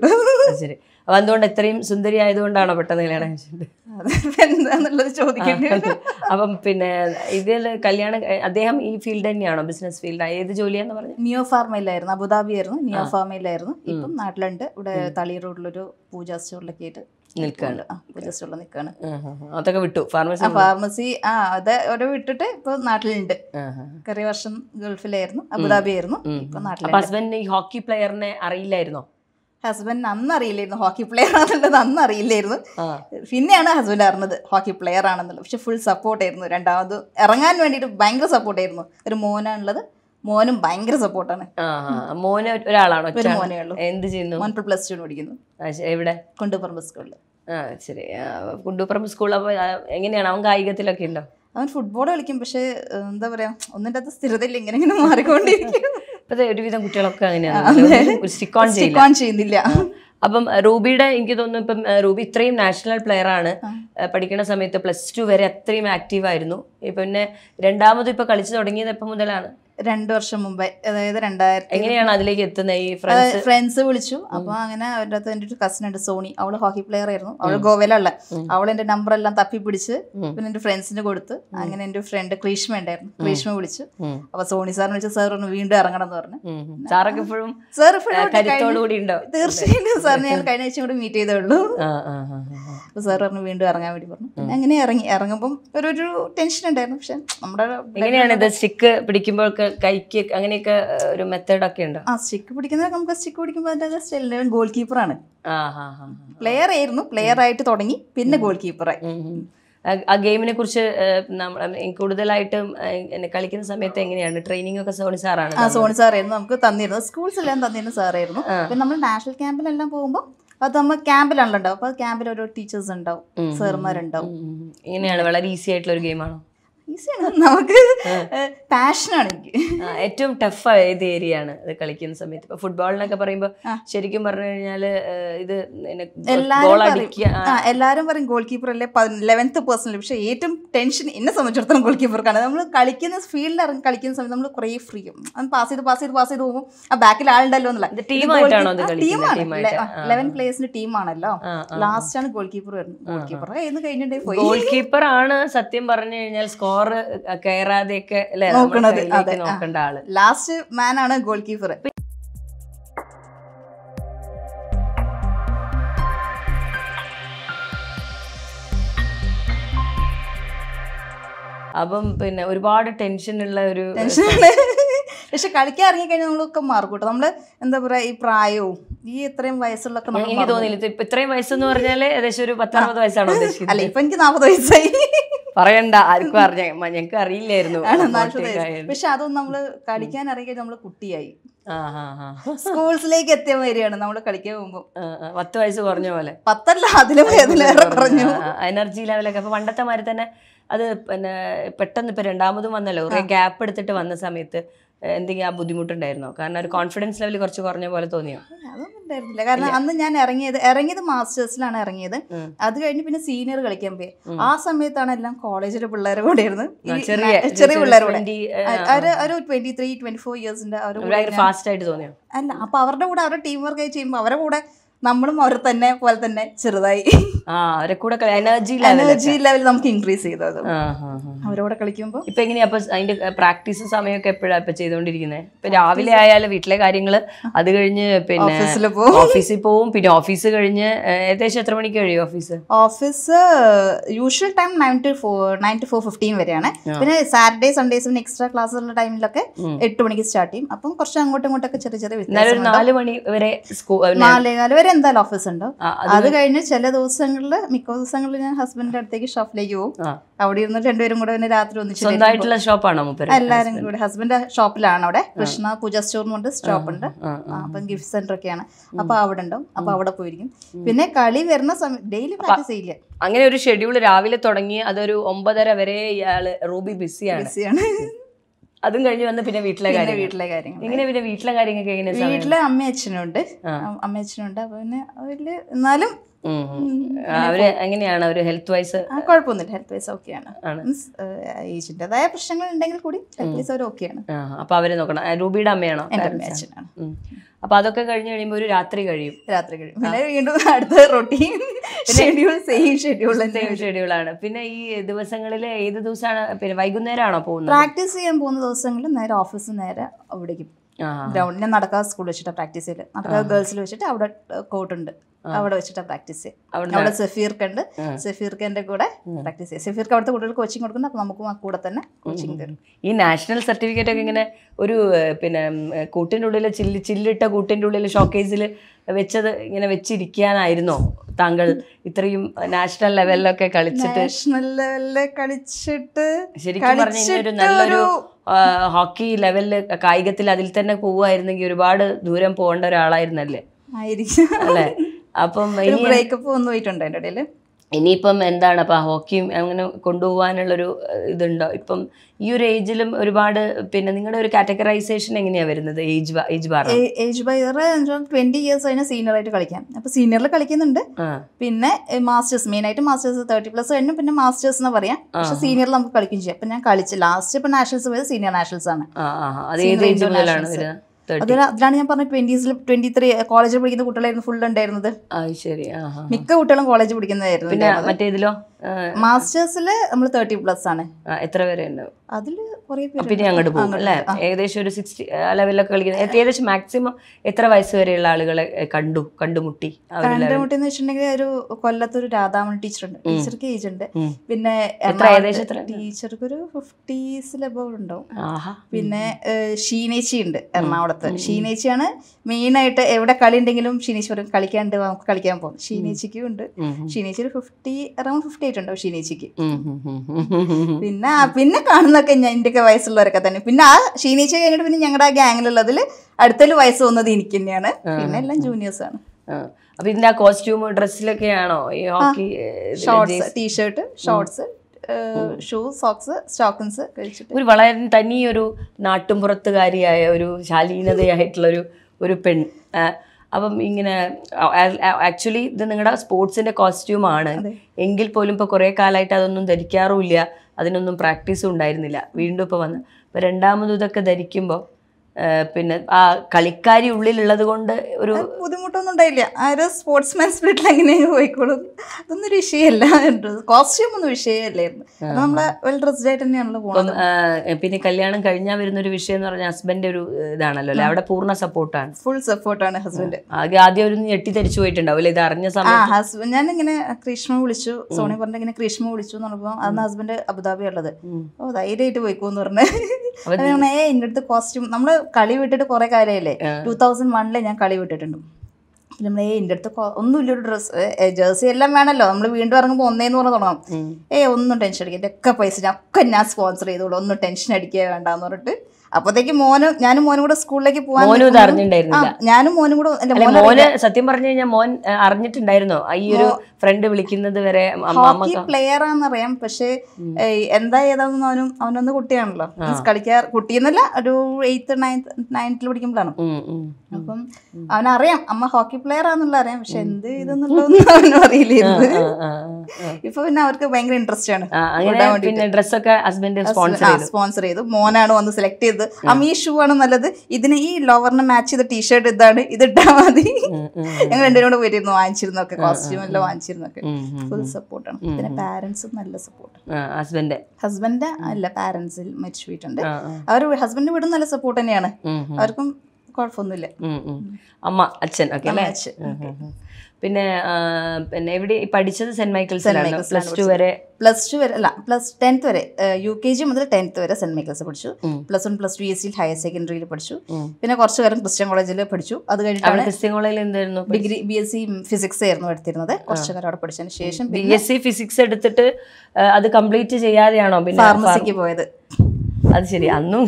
ശരി അപ്പൊ എന്തുകൊണ്ട് ഇത്രയും സുന്ദരി ആയതുകൊണ്ടാണോ പെട്ടെന്ന് കല്യാണം കഴിച്ചിട്ടുണ്ട് ചോദിക്കുന്നത് അപ്പം പിന്നെ ഇതിൽ കല്യാണം അദ്ദേഹം ഈ ഫീൽഡ് തന്നെയാണോ ബിസിനസ് ഫീൽഡ് ഏത് ജോലിയാന്ന് പറഞ്ഞു നിയോ ഫാർമയിലായിരുന്നു അബുദാബി ആയിരുന്നു നിയോ ഫാർമയിലായിരുന്നു ഇപ്പം നാട്ടിലുണ്ട് ഇവിടെ തളി റോഡിലൊരു പൂജാ സ്റ്റോറിലൊക്കെ ആയിട്ട് അതൊക്കെ വിട്ടു ഫാർമസി ഫാർമസി ആ അത് ഓരോ വിട്ടിട്ട് ഇപ്പൊ നാട്ടിലുണ്ട് കറി വർഷം ഗൾഫിലായിരുന്നു അബുദാബി ആയിരുന്നു ഇപ്പൊ നാട്ടിൽ ഹസ്ബൻഡ് ഈ ഹോക്കി പ്ലെയറിനെ അറിയില്ലായിരുന്നോ ഹസ്ബൻഡ് അന്ന് അറിയില്ലായിരുന്നു ഹോക്കി പ്ലെയർ ആണെന്നുള്ളത് അന്ന് അറിയില്ലായിരുന്നു പിന്നെയാണ് ഹസ്ബൻഡ് അറിഞ്ഞത് ഹോക്കി പ്ലെയർ ആണെന്നുള്ളത് പക്ഷെ ഫുൾ സപ്പോർട്ടായിരുന്നു രണ്ടാമത് ഇറങ്ങാൻ വേണ്ടിയിട്ട് ഭയങ്കര സപ്പോർട്ടായിരുന്നു ഒരു മോനാണുള്ളത് മോനും ഭയങ്കര സപ്പോർട്ടാണ് മോന് ഒരാളാണോ ഒരു മോനേ ഉള്ളൂ എന്ത് ചെയ്യുന്നു മോൻ പ്ലസ് ടു പഠിക്കുന്നു എവിടെ കൊണ്ടുപറമ്പ് സ്കൂളിൽ ശരി കുണ്ടുപറമ്പ് സ്കൂളിൽ എങ്ങനെയാണ് അവൻ കായികത്തിലൊക്കെ ഉണ്ടോ അവൻ ഫുട്ബോൾ കളിക്കും പക്ഷെ എന്താ പറയാ ഒന്നിൻ്റെ അത് സ്ഥിരതയില്ല ഇങ്ങനെ ഇങ്ങനെ മാറിക്കൊണ്ടിരിക്കും ഇപ്പോഴത്തെ ഒരുവിധം കുട്ടികളൊക്കെ അങ്ങനെയാണ് സ്റ്റിക്ക് ചെയ്യുന്നില്ല അപ്പം റൂബിയുടെ എനിക്ക് തോന്നുന്നു ഇപ്പം റൂബി ഇത്രയും നാഷണൽ പ്ലെയർ ആണ് പഠിക്കുന്ന സമയത്ത് പ്ലസ് ടു വരെ അത്രയും ആക്റ്റീവ് ആയിരുന്നു പിന്നെ രണ്ടാമത് ഇപ്പൊ കളിച്ചു തുടങ്ങിയത് എപ്പം മുതലാണ് രണ്ടു വർഷം മുമ്പേ അതായത് രണ്ടായിരത്തി എങ്ങനെയാണ് അതിലേക്ക് എത്തുന്നത് ഈ ഫ്രണ്ട്സ് ഫ്രണ്ട്സ് വിളിച്ചു അപ്പൊ അങ്ങനെ അവരുടെ അകത്ത് എന്റെ ഒരു കസിൻ ഉണ്ട് സോണി അവള് ഹോക്കി പ്ലെയർ ആയിരുന്നു അവള് ഗോവയിലുള്ള അവൾ എന്റെ നമ്പർ എല്ലാം തപ്പി പിടിച്ച് പിന്നെ എന്റെ ഫ്രണ്ട്സിന് കൊടുത്ത് അങ്ങനെ എന്റെ ഫ്രണ്ട് ക്രീഷ്മ ഉണ്ടായിരുന്നു ക്രീഷ്മ വിളിച്ചു അപ്പൊ സോണി സാറിന് വിളിച്ച സാർ പറഞ്ഞു വീണ്ടും ഇറങ്ങണം എന്ന് പറഞ്ഞു സാറൊക്കെ ഇപ്പോഴും സാർ ഇപ്പോഴും തീർച്ചയായിട്ടും സാറിന് ഞാൻ കഴിഞ്ഞ ആഴ്ച കൂടി മീറ്റ് ചെയ്തോളൂ അപ്പൊ സാർ പറഞ്ഞു വീണ്ടും ഇറങ്ങാൻ വേണ്ടി പറഞ്ഞു അങ്ങനെ ഇറങ്ങി ഇറങ്ങുമ്പോൾ ഒരു ഒരു ടെൻഷൻ ഉണ്ടായിരുന്നു പക്ഷെ നമ്മുടെ എങ്ങനെയാണ് ഇത് സ്റ്റിക്ക് പിടിക്കുമ്പോഴൊക്കെ ഒക്കെ കൈക്ക് അങ്ങനെയൊക്കെ ഒരു ഒക്കെ ഉണ്ട് ആ സ്റ്റിക്ക് പിടിക്കുന്നത് നമുക്ക് സ്റ്റിക്ക് പിടിക്കുമ്പോൾ ഗോൾ കീപ്പറാണ് പ്ലെയർ ആയിരുന്നു പ്ലെയർ ആയിട്ട് തുടങ്ങി പിന്നെ ഗോൾ കീപ്പറായി ആ ഗെയിമിനെ കുറിച്ച് കൂടുതലായിട്ട് കളിക്കുന്ന സമയത്ത് എങ്ങനെയാണ് ട്രെയിനിങ് ഒക്കെ സോണി സാറാണ് സോണി സാറായിരുന്നു നമുക്ക് തന്നിരുന്നത് സ്കൂൾസ് എല്ലാം തന്നിരുന്ന സാറായിരുന്നു പിന്നെ നമ്മൾ നാഷണൽ ക്യാമ്പിലെല്ലാം പോകുമ്പോൾ അത് നമ്മൾ ക്യാമ്പിലാണല്ലോ ഉണ്ടാവും അപ്പൊ ക്യാമ്പിൽ ഓരോ ടീച്ചേഴ്സ് ഉണ്ടാവും സാർമാരുണ്ടാവും ഇങ്ങനെയാണ് വളരെ ഈസി ആയിട്ടുള്ള ഒരു ഗെയിമാണോ ഈസിയാണ് നമുക്ക് പാഷനാണ് എനിക്ക് ഏറ്റവും ടഫ് ഏത് ഏരിയ ആണ് അത് കളിക്കുന്ന സമയത്ത് ഇപ്പൊ ഫുട്ബോളിനൊക്കെ പറയുമ്പോൾ ശരിക്കും പറഞ്ഞു കഴിഞ്ഞാൽ ഇത് എല്ലാരും പറയും ഗോൾ കീപ്പർ അല്ലേ ലെവൻത്ത് പേഴ്സണൽ പക്ഷെ ഏറ്റവും ടെൻഷൻ എന്നെ സംബന്ധിച്ചിടത്തോളം ഗോൾ കീപ്പർക്കാണ് നമ്മൾ കളിക്കുന്ന ഫീൽഡിൽ ഇറങ്ങി കളിക്കുന്ന സമയത്ത് നമ്മൾ കുറേ ഫ്രീയും പാസ് ചെയ്ത് പാസ് ചെയ്ത് പാസ് ചെയ്ത് പോകും ആ ബാക്കിൽ ആളുണ്ടല്ലോ എന്നുള്ള ടീമാണ് ലെവൻ പ്ലേയേഴ്സിന്റെ ടീമാണല്ലോ ലാസ്റ്റ് ആണ് ഗോൾ കീപ്പർ വരുന്നത് ഗോൾ കീപ്പർ കഴിഞ്ഞിട്ടുണ്ടെങ്കിൽ ഗോൾ കീപ്പർ ആണ് സത്യം പറഞ്ഞു കഴിഞ്ഞാൽ സ്കോർ സ്കോറ് കയറാതെയൊക്കെ നോക്കേണ്ട ആള് ലാസ്റ്റ് മാൻ ആണ് ഗോൾ കീപ്പർ അപ്പം പിന്നെ ഒരുപാട് ടെൻഷൻ ഉള്ള ഒരു *laughs* പക്ഷെ കളിക്കാൻ ഇറങ്ങിക്കഴിഞ്ഞാൽ നമ്മളൊക്കെ മറക്കൂട്ടോ നമ്മള് എന്താ പറയാ ഈ പ്രായവും ഈ ഇത്രയും വയസ്സുള്ളൊക്കെ എനിക്ക് തോന്നിയില്ല ഇപ്പൊ ഇത്രയും വയസ്സെന്ന് പറഞ്ഞാല് ഏകദേശം ഒരു പത്താമത് വയസ്സാണോ അല്ല ഇപ്പൊ എനിക്ക് നാൽപ്പത് വയസ്സായി പറയണ്ട ആർക്കും അറിഞ്ഞ ഞങ്ങൾക്ക് അറിയില്ലായിരുന്നു പക്ഷെ അതൊന്നും നമ്മള് കളിക്കാൻ അറിയിക്കാൻ നമ്മള് കുട്ടിയായി സ്കൂൾസിലേക്ക് എത്തിയ മാതിരിയാണ് നമ്മൾ കളിക്കാൻ പോകുമ്പോ പത്ത് വയസ്സ് കുറഞ്ഞ പോലെ പത്തല്ല അതിലും എനർജി ലെവലൊക്കെ പണ്ടത്തെ മാതിരി തന്നെ അത് പിന്നെ പെട്ടെന്ന് ഇപ്പം രണ്ടാമതും വന്നല്ലോ കുറേ ഗ്യാപ്പ് എടുത്തിട്ട് വന്ന സമയത്ത് എന്തെങ്കിലും ആ ബുദ്ധിമുട്ടുണ്ടായിരുന്നോ കാരണം ഒരു കോൺഫിഡൻസ് ലെവൽ കുറച്ച് കുറഞ്ഞ പോലെ തോന്നിയോ അതൊന്നും ഉണ്ടായിരുന്നില്ല കാരണം അന്ന് ഞാൻ ഇറങ്ങിയത് ഇറങ്ങിയത് മാസ്റ്റേഴ്സിലാണ് ഇറങ്ങിയത് അത് കഴിഞ്ഞ് പിന്നെ സീനിയർ കളിക്കാൻ പോയി ആ സമയത്താണ് എല്ലാം കോളേജിലെ പിള്ളേരെ കൂടെ ആയിരുന്നു ചെറിയ പിള്ളേരെ കൂടെ ഇയേഴ്സിന്റെ ഫാസ്റ്റ് ആയിട്ട് അല്ല അപ്പൊ അവരുടെ കൂടെ അവരുടെ ടീം വർക്ക് ചെയ്യുമ്പോൾ അവരുടെ കൂടെ നമ്മളും അവർ തന്നെ പോലെ തന്നെ ചെറുതായി അവരെ കൂടെ എനർജി എനർജി ലെവൽ നമുക്ക് ഇൻക്രീസ് ചെയ്തത് അവരോടെ കളിക്കുമ്പോൾ ഇപ്പൊ എങ്ങനെയാ അപ്പൊ അതിന്റെ പ്രാക്ടീസ് സമയമൊക്കെ എപ്പോഴാ ഇപ്പൊ ചെയ്തോണ്ടിരിക്കുന്നത് ഇപ്പൊ രാവിലെ ആയാലും വീട്ടിലെ കാര്യങ്ങള് അത് കഴിഞ്ഞ് പിന്നെ ഓഫീസിൽ പോവും പിന്നെ ഓഫീസ് കഴിഞ്ഞ് ഏകദേശം എത്ര മണിക്ക് കഴിയും office office usual time nine to four nine to four fifteen വരെയാണ് പിന്നെ സാറ്റർഡേ സൺഡേസ് പിന്നെ എക്സ്ട്രാ ക്ലാസ് ഉള്ള ടൈമിലൊക്കെ എട്ട് മണിക്ക് സ്റ്റാർട്ട് ചെയ്യും അപ്പം കുറച്ച് അങ്ങോട്ടും ഇങ്ങോട്ടൊക്കെ ചെറിയ ചെറിയ നാല് മണി വരെ നാലേകാല് വരെ എന്തായാലും ഓഫീസ് ഉണ്ട് അത് കഴിഞ്ഞ് ചില ദിവസങ്ങളിൽ മിക്ക ദിവസങ്ങളിൽ ഞാൻ ഹസ്ബൻഡിന്റെ അടുത്തേക്ക് ഷോപ്പിലേക്ക് പോകും അവിടെ ഇരുന്ന് രണ്ടുപേരും കൂടെ രാത്രി ഒന്നിച്ച് ഷോപ്പാണോ എല്ലാവരും കൂടെ ഹസ്ബൻഡ് ഷോപ്പിലാണ് അവിടെ കൃഷ്ണ പൂജ സ്റ്റോർ എന്ന് ഷോപ്പ് ഉണ്ട് അപ്പം ഗിഫ്റ്റ് സെന്റർ ഒക്കെയാണ് അപ്പൊ അവിടെ ഉണ്ടാവും അപ്പൊ അവിടെ പോയിരിക്കും പിന്നെ കളി വരുന്ന സമയം ഡെയിലി പ്രാക്ടീസ് ചെയ്യില്ല അങ്ങനെ ഒരു ഷെഡ്യൂൾ രാവിലെ തുടങ്ങി അതൊരു ഒമ്പതര വരെ ഇയാള് റൂബി ബിസിയാണ് ബിസിയാണ് അതും കഴിഞ്ഞ് വന്ന് പിന്നെ വീട്ടിലെ കാര്യം വീട്ടിലെ കാര്യങ്ങൾ ഇങ്ങനെ പിന്നെ വീട്ടിലെ കാര്യങ്ങളൊക്കെ എങ്ങനെ വീട്ടിലെ അമ്മ അച്ഛനുണ്ട് അമ്മ അച്ഛനുണ്ട് അപ്പൊ പിന്നെ അവരില് എന്നാലും അവര് എങ്ങനെയാണ് അവര് ഹെൽത്ത് വൈസ് കുഴപ്പമൊന്നുമില്ല ഹെൽത്ത് വൈസ് ഓക്കെയാണ് മീൻസ് ഏജിന്റേതായ പ്രശ്നങ്ങൾ ഉണ്ടെങ്കിൽ കൂടി ഹെൽത്ത് വൈസ് അവർ ഓക്കെയാണ് അപ്പൊ അവരെ നോക്കണം രൂപിയുടെ അമ്മയാണോ എന്റെ അമ്മ അച്ഛനാണ് അപ്പോൾ അതൊക്കെ കഴിഞ്ഞ് കഴിയുമ്പോൾ ഒരു രാത്രി കഴിയും രാത്രി കഴിയും പിന്നെ വീണ്ടും അടുത്ത routine schedule same schedule same schedule ആണ് പിന്നെ ഈ ദിവസങ്ങളിൽ ഏത് ദിവസമാണ് പിന്നെ വൈകുന്നേരമാണോ പോകുന്നത് പ്രാക്ടീസ് ചെയ്യാൻ പോകുന്ന ദിവസങ്ങളിൽ നേരെ ഓഫീസ് നേരെ അവിടേക്ക് ഞാൻ നടക്കാവ് സ്കൂളിൽ വെച്ചിട്ട് പ്രാക്ടീസ് ചെയ്ത് നടക്കാവ് ഗേൾസിൽ വെച്ചിട്ട് അവിടെ കോട്ടുണ്ട് അവിടെ വെച്ചിട്ട് പ്രാക്ടീസ് ചെയ്യും അവിടെ സഫീർക്ക് ഉണ്ട് സഫീർക്കിന്റെ കൂടെ പ്രാക്ടീസ് ചെയ്യും സഫീർക്ക് അവിടുത്തെ കുട്ടികൾക്ക് കോച്ചിങ് കൊടുക്കുന്നു അപ്പൊ നമുക്കും ആ കൂടെ തന്നെ കോച്ചിങ് തരും ഈ നാഷണൽ സർട്ടിഫിക്കറ്റ് ഒക്കെ ഇങ്ങനെ ഒരു പിന്നെ കൂട്ടിന്റെ ഉള്ളിൽ ചില്ല് ചില്ലിട്ട കൂട്ടിന്റെ ഉള്ളിൽ ഷോക്കേസിൽ വെച്ചത് ഇങ്ങനെ വെച്ചിരിക്കാനായിരുന്നോ താങ്കൾ ഇത്രയും നാഷണൽ ലെവലിലൊക്കെ കളിച്ചിട്ട് നാഷണൽ ലെവലിൽ കളിച്ചിട്ട് ശരിക്കും പറഞ്ഞ നല്ലൊരു ഹോക്കി ലെവലിൽ കായികത്തിൽ അതിൽ തന്നെ പോവുമായിരുന്നെങ്കിൽ ഒരുപാട് ദൂരം പോകേണ്ട ഒരാളായിരുന്നല്ലേ അല്ലേ അപ്പം ബ്രേക്കപ്പ് വന്നു പോയിട്ടുണ്ട് അതിൻ്റെ ഇടയിൽ ഇനിയിപ്പം എന്താണ് അപ്പോൾ ഹോക്കിയും അങ്ങനെ കൊണ്ടുപോകാനുള്ളൊരു ഇതുണ്ടോ ഇപ്പം ഈ ഒരു ഏജിലും ഒരുപാട് പിന്നെ നിങ്ങളുടെ ഒരു കാറ്റഗറൈസേഷൻ എങ്ങനെയാണ് വരുന്നത് age age bar age bar twenty years കഴിഞ്ഞാൽ സീനിയർ ആയിട്ട് കളിക്കാം അപ്പോൾ സീനിയറിൽ കളിക്കുന്നുണ്ട് പിന്നെ മാസ്റ്റേഴ്സ് മെയിൻ ആയിട്ട് മാസ്റ്റേഴ്സ് തേർട്ടി പ്ലസ് കഴിഞ്ഞു പിന്നെ മാസ്റ്റേഴ്സ് എന്ന് പറയാം പക്ഷെ സീനിയറിൽ നമുക്ക് കളിക്കുകയും ചെയ്യാം അപ്പം ഞാൻ കളിച്ച് ലാസ്റ്റ് ഇപ്പം നാഷണൽസ് പോയത് സീനിയർ നാഷണൽസ് ആണ് അതിൽ അതിലാണ് ഞാൻ പറഞ്ഞത് ട്വന്റീസിൽ ട്വന്റി ത്രീ കോളേജിൽ പഠിക്കുന്ന കുട്ടികളായിരുന്നു ഫുൾ ഉണ്ടായിരുന്നത് ശരി മിക്ക കുട്ടികളും കോളേജിൽ പഠിക്കുന്നതായിരുന്നു മറ്റേ മാസ്റ്റേഴ്സിൽ നമ്മൾ തേർട്ടി പ്ലസ് ആണ് എത്ര പേരുണ്ടാവും അതിൽ പിന്നെ അങ്ങോട്ട് പോകും അല്ലേ ഏകദേശം ഒരു സിക്സ്റ്റി ലെവലിലൊക്കെ കളിക്കുന്ന ഏകദേശം മാക്സിമം എത്ര വയസ്സ് വരെയുള്ള ആളുകളെ കണ്ടു കണ്ടുമുട്ടി കണ്ടുമുട്ടി എന്ന് വെച്ചിട്ടുണ്ടെങ്കിൽ ഒരു കൊല്ലത്ത് ഒരു ടീച്ചർ ടീച്ചറുണ്ട് ടീച്ചർക്ക് ഏജ് ഉണ്ട് പിന്നെ ടീച്ചർക്ക് ഒരു ഫിഫ്റ്റീസ് എബോവ് ഉണ്ടാവും പിന്നെ ഷീനേച്ചി ഉണ്ട് എറണാകുളത്ത് ഷീനേച്ചിയാണ് മെയിൻ ആയിട്ട് എവിടെ കളി ഉണ്ടെങ്കിലും ഷീനേച്ചി പറയും കളിക്കാണ്ട് നമുക്ക് കളിക്കാൻ പോകും ഷീനേച്ചിക്കും ഉണ്ട് ഷീനേച്ചി ഒരു ഫിഫ്റ്റി അറൌണ്ട് ഫിഫ്റ്റി ആയിട്ടുണ്ടാവും ഷീനേച്ചിക്ക് പിന്നെ പിന്നെ കാണുന്ന എന്നൊക്കെ ഞാൻ എൻ്റെയൊക്കെ വയസ്സുള്ളവരൊക്കെ തന്നെ പിന്നെ ആ ഷീനീച്ച കഴിഞ്ഞിട്ട് പിന്നെ ഞങ്ങളുടെ ആ ഗ്യാങ്ങിലുള്ളതിൽ അടുത്തൊരു വയസ്സ് വന്നത് എനിക്ക് തന്നെയാണ് പിന്നെ എല്ലാം ജൂനിയേഴ്സ് ആണ് അപ്പൊ ഇതിന്റെ ആ കോസ്റ്റ്യൂം ഡ്രസ്സിലൊക്കെയാണോ ഈ hockey shorts T shirt shorts shoe socks stockings ഒരു വളരെ തനിയൊരു നാട്ടുംപുറത്തുകാരിയായ ഒരു ശാലീനതയായിട്ടുള്ളൊരു ഒരു പെൺ അപ്പം ഇങ്ങനെ ആക്ച്വലി ഇത് നിങ്ങളുടെ സ്പോർട്സിന്റെ കോസ്റ്റ്യൂമാണ് എങ്കിൽ പോലും ഇപ്പോൾ കുറേ കാലമായിട്ട് അതൊന്നും ധരിക്കാറുമില്ല അതിനൊന്നും പ്രാക്ടീസും ഉണ്ടായിരുന്നില്ല വീണ്ടും ഇപ്പോൾ വന്ന് അപ്പോൾ രണ്ടാമത് ഇതൊക്കെ ധരിക്കുമ്പോൾ പിന്നെ ആ കളിക്കാരി ഉള്ളിലുള്ളത് കൊണ്ട് ഒരു ബുദ്ധിമുട്ടൊന്നും ഉണ്ടായില്ല ആ ഒരു മാൻ സ്പിരിറ്റിൽ എങ്ങനെ പോയിക്കോളും അതൊന്നും ഒരു വിഷയമല്ല കോസ്റ്റ്യൂം ഒന്നും വിഷയമല്ലായിരുന്നു നമ്മളെ വെൽ ഡ്രസ്ഡ് ആയിട്ട് തന്നെയാണല്ലോ പോകുന്നത് പിന്നെ കല്യാണം കഴിഞ്ഞാൽ വരുന്ന ഒരു വിഷയം എന്ന് പറഞ്ഞാൽ ഹസ്ബൻഡ് ഒരു ഇതാണല്ലോ അല്ലേ അവിടെ പൂർണ്ണ സപ്പോർട്ടാണ് ഫുൾ സപ്പോർട്ടാണ് ഹസ്ബൻഡ് ആകെ ആദ്യം ഒരു ഞെട്ടി തരിച്ചു പോയിട്ടുണ്ടാവില്ല ഇത് അറിഞ്ഞ സമയം ഹസ്ബൻഡ് ഞാൻ ഇങ്ങനെ കൃഷ്ണ വിളിച്ചു സോണി പറഞ്ഞ ഇങ്ങനെ കൃഷ്ണ വിളിച്ചു എന്ന് പറഞ്ഞപ്പോൾ അന്ന് ഹസ്ബൻഡ് അബുദാബി ഉള്ളത് ഓ ധൈര്യമായിട്ട് പോയിക്കോന്ന് പറഞ്ഞു ഏ എൻ്റെ അടുത്ത് കോസ്റ്റ്യൂം നമ്മള് കളി വിട്ടിട്ട് കുറെ കാലമല്ലേ ടു തൗസൻഡ് വണ്ണിലെ ഞാൻ കളി വിട്ടിട്ടുണ്ട് നമ്മൾ ഏ എൻ്റെ അടുത്ത് ഒന്നുമില്ല ഒരു ഡ്രസ് ജേഴ്സി എല്ലാം വേണമല്ലോ നമ്മൾ വീണ്ടും ഇറങ്ങുമ്പോൾ ഒന്നേന്ന് പറഞ്ഞ് തുടങ്ങാം ഏ ഒന്നും ടെൻഷൻ അടിക്കുക എൻ്റെ ഒക്കെ പൈസ ഞാൻ ഒക്കെ ഞാൻ സ്പോൺസർ ചെയ്തോളൂ ഒന്നും ടെൻഷൻ അടിക്കുക വേണ്ടെന്ന് പറഞ്ഞിട്ട് അപ്പത്തേക്ക് മോന് ഞാനും മോനും കൂടെ സ്കൂളിലേക്ക് പോവാൻ മോനും ഇത് അറിഞ്ഞിട്ടുണ്ടായിരുന്നില്ല ഞാനും മോനും കൂടെ മോന് സത്യം പറഞ്ഞു കഴിഞ്ഞാൽ മോൻ അറിഞ്ഞിട്ടുണ്ടായിരുന്നോ ഈ ഒരു ഫ്രണ്ട് വിളിക്കുന്നത് വരെ പ്ലെയർ ആണെന്നറിയാം പക്ഷെ എന്താ ഏതാന്ന് അവനും അവനൊന്ന് കുട്ടിയാണല്ലോ കളിക്കാർ കുട്ടിയെന്നല്ല ഒരു എയ്ത്ത് നയൻത്ത് നയൻത്തിൽ പഠിക്കുമ്പോഴാണ് അപ്പം അവനറിയാം അമ്മ ഹോക്കി പ്ലെയർ ആണെന്നുള്ള അറിയാം പക്ഷെ എന്ത് ഇതെന്നുള്ളതൊന്നും അവനും അറിയില്ലായിരുന്നു ഇപ്പൊ പിന്നെ അവർക്ക് ഭയങ്കര ഇൻട്രസ്റ്റ് ആണ് ഡ്രസ്സൊക്കെ ഹസ്ബൻഡ് സ്പോൺസർ ചെയ്തു മോനാണ് വന്ന് സെലക്ട് ചെയ്ത് അമീഷുവാണ് ആണ് നല്ലത് ഇതിന് ഈ ലോവറിന് മാച്ച് ചെയ്ത ടീഷർട്ട് ഇതാണ് ഇത് ഇട്ടാൽ മതി ഞങ്ങൾ രണ്ടുപേരും കൂടെ പോയിരുന്നു വാങ്ങിച്ചിരുന്നൊക്കെ കോസ്റ്റ്യൂം എല്ലാം വാങ്ങിച്ചിരുന്നൊക്കെ ഫുൾ സപ്പോർട്ടാണ് പിന്നെ പാരന്റ്സും നല്ല സപ്പോർട്ട് ഹസ്ബൻഡ് ഹസ്ബൻഡ് അല്ല പാരന്റ്സിൽ മരിച്ചു പോയിട്ടുണ്ട് അവർ ഹസ്ബൻഡ് വീടും നല്ല സപ്പോർട്ട് തന്നെയാണ് അവർക്കും കുഴപ്പമൊന്നുമില്ല അമ്മ അച്ഛൻ ഓക്കെ അച്ഛൻ പിന്നെ പിന്നെ എവിടെ പഠിച്ചത് സെന്റ് മൈക്കിൾസ് പ്ലസ് ടു വരെ പ്ലസ് ടു വരെ അല്ല പ്ലസ് ടെൻത്ത് വരെ യു കെ ജി മുതൽ ടെൻത്ത് വരെ സെന്റ് മൈക്കിൾസ് പഠിച്ചു plus one plus two S സിയിൽ ഹയർ സെക്കൻഡറിയിൽ പഠിച്ചു പിന്നെ കുറച്ചു കാലം ക്രിസ്ത്യൻ കോളേജിൽ പഠിച്ചു അത് കഴിഞ്ഞിട്ട് ക്രിസ്ത്യൻ കോളേജിൽ എന്തായിരുന്നു degree B S C physics ആയിരുന്നു എടുത്തിരുന്നത് കുറച്ചു കാലം അവിടെ പഠിച്ചതിന് ശേഷം ബി എസ് സി ഫിസിക്സ് എടുത്തിട്ട് അത് കംപ്ലീറ്റ് ചെയ്യാതെയാണോ പിന്നെ ഫാർമസിക്ക് പോയത് അത് ശരി അന്നും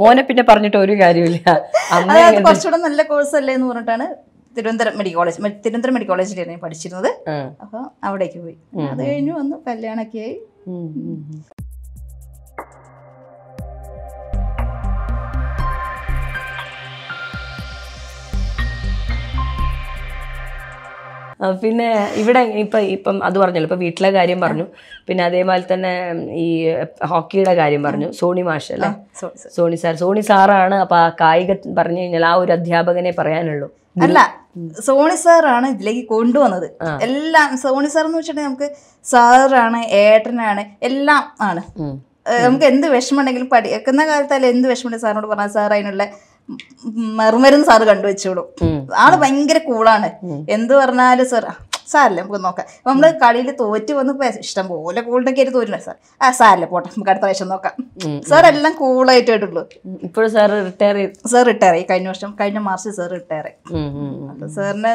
മോനെ പിന്നെ പറഞ്ഞിട്ട് ഒരു കാര്യമില്ല കുറച്ചുകൂടെ നല്ല കോഴ്സ് അല്ലേ എന്ന് പറഞ്ഞിട്ടാണ് Thiruvananthapuram medical college Thiruvananthapuram medical കോളേജിലായിരുന്നു ഞാൻ പഠിച്ചിരുന്നത് അപ്പോൾ അവിടേക്ക് പോയി അത് കഴിഞ്ഞു വന്നു കല്യാണമൊക്കെ ആയി പിന്നെ ഇവിടെ ഇപ്പം ഇപ്പം അത് പറഞ്ഞല്ലോ ഇപ്പം വീട്ടിലെ കാര്യം പറഞ്ഞു പിന്നെ അതേപോലെ തന്നെ ഈ ഹോക്കിയുടെ കാര്യം പറഞ്ഞു സോണി മാഷ് അല്ലേ സോണി സാർ സോണി സാറാണ് അപ്പം ആ കായിക പറഞ്ഞു കഴിഞ്ഞാൽ ആ ഒരു അധ്യാപകനെ പറയാനുള്ളൂ അല്ല സോണി സാറാണ് ഇതിലേക്ക് കൊണ്ടുവന്നത് എല്ലാം സോണി സാർ എന്ന് വെച്ചിട്ടുണ്ടെങ്കിൽ നമുക്ക് സാറാണ് ഏട്ടനാണ് എല്ലാം ആണ് നമുക്ക് എന്ത് വിഷമമുണ്ടെങ്കിലും പഠിക്കുന്ന കാലത്തായാലും എന്ത് വിഷമമുണ്ടെങ്കിൽ സാറിനോട് പറഞ്ഞാൽ സാർ അതിനുള്ള മറുമരുന്ന് സാറ് കണ്ടുവെച്ചോളൂ ആള് ഭയങ്കര കൂളാണ് എന്ത് പറഞ്ഞാലും സാർ സാറല്ലേ നമുക്ക് നോക്കാം നമ്മള് കളിയിൽ തോറ്റ് വന്ന് ഇഷ്ടം പോലെ കൂളിനൊക്കെ ആയിട്ട് തോറ്റില്ല സാർ ആ സാറല്ലേ പോട്ടെ നമുക്ക് അടുത്ത പ്രാവശ്യം നോക്കാം സാർ എല്ലാം കൂളായിട്ട് ആയിട്ടുള്ളൂ ഇപ്പോഴും സാർ റിട്ടയർ ചെയ്തു സാർ റിട്ടയർ ആയി കഴിഞ്ഞ വർഷം കഴിഞ്ഞ മാർച്ച് സാർ റിട്ടയർ ആയി സാറിന്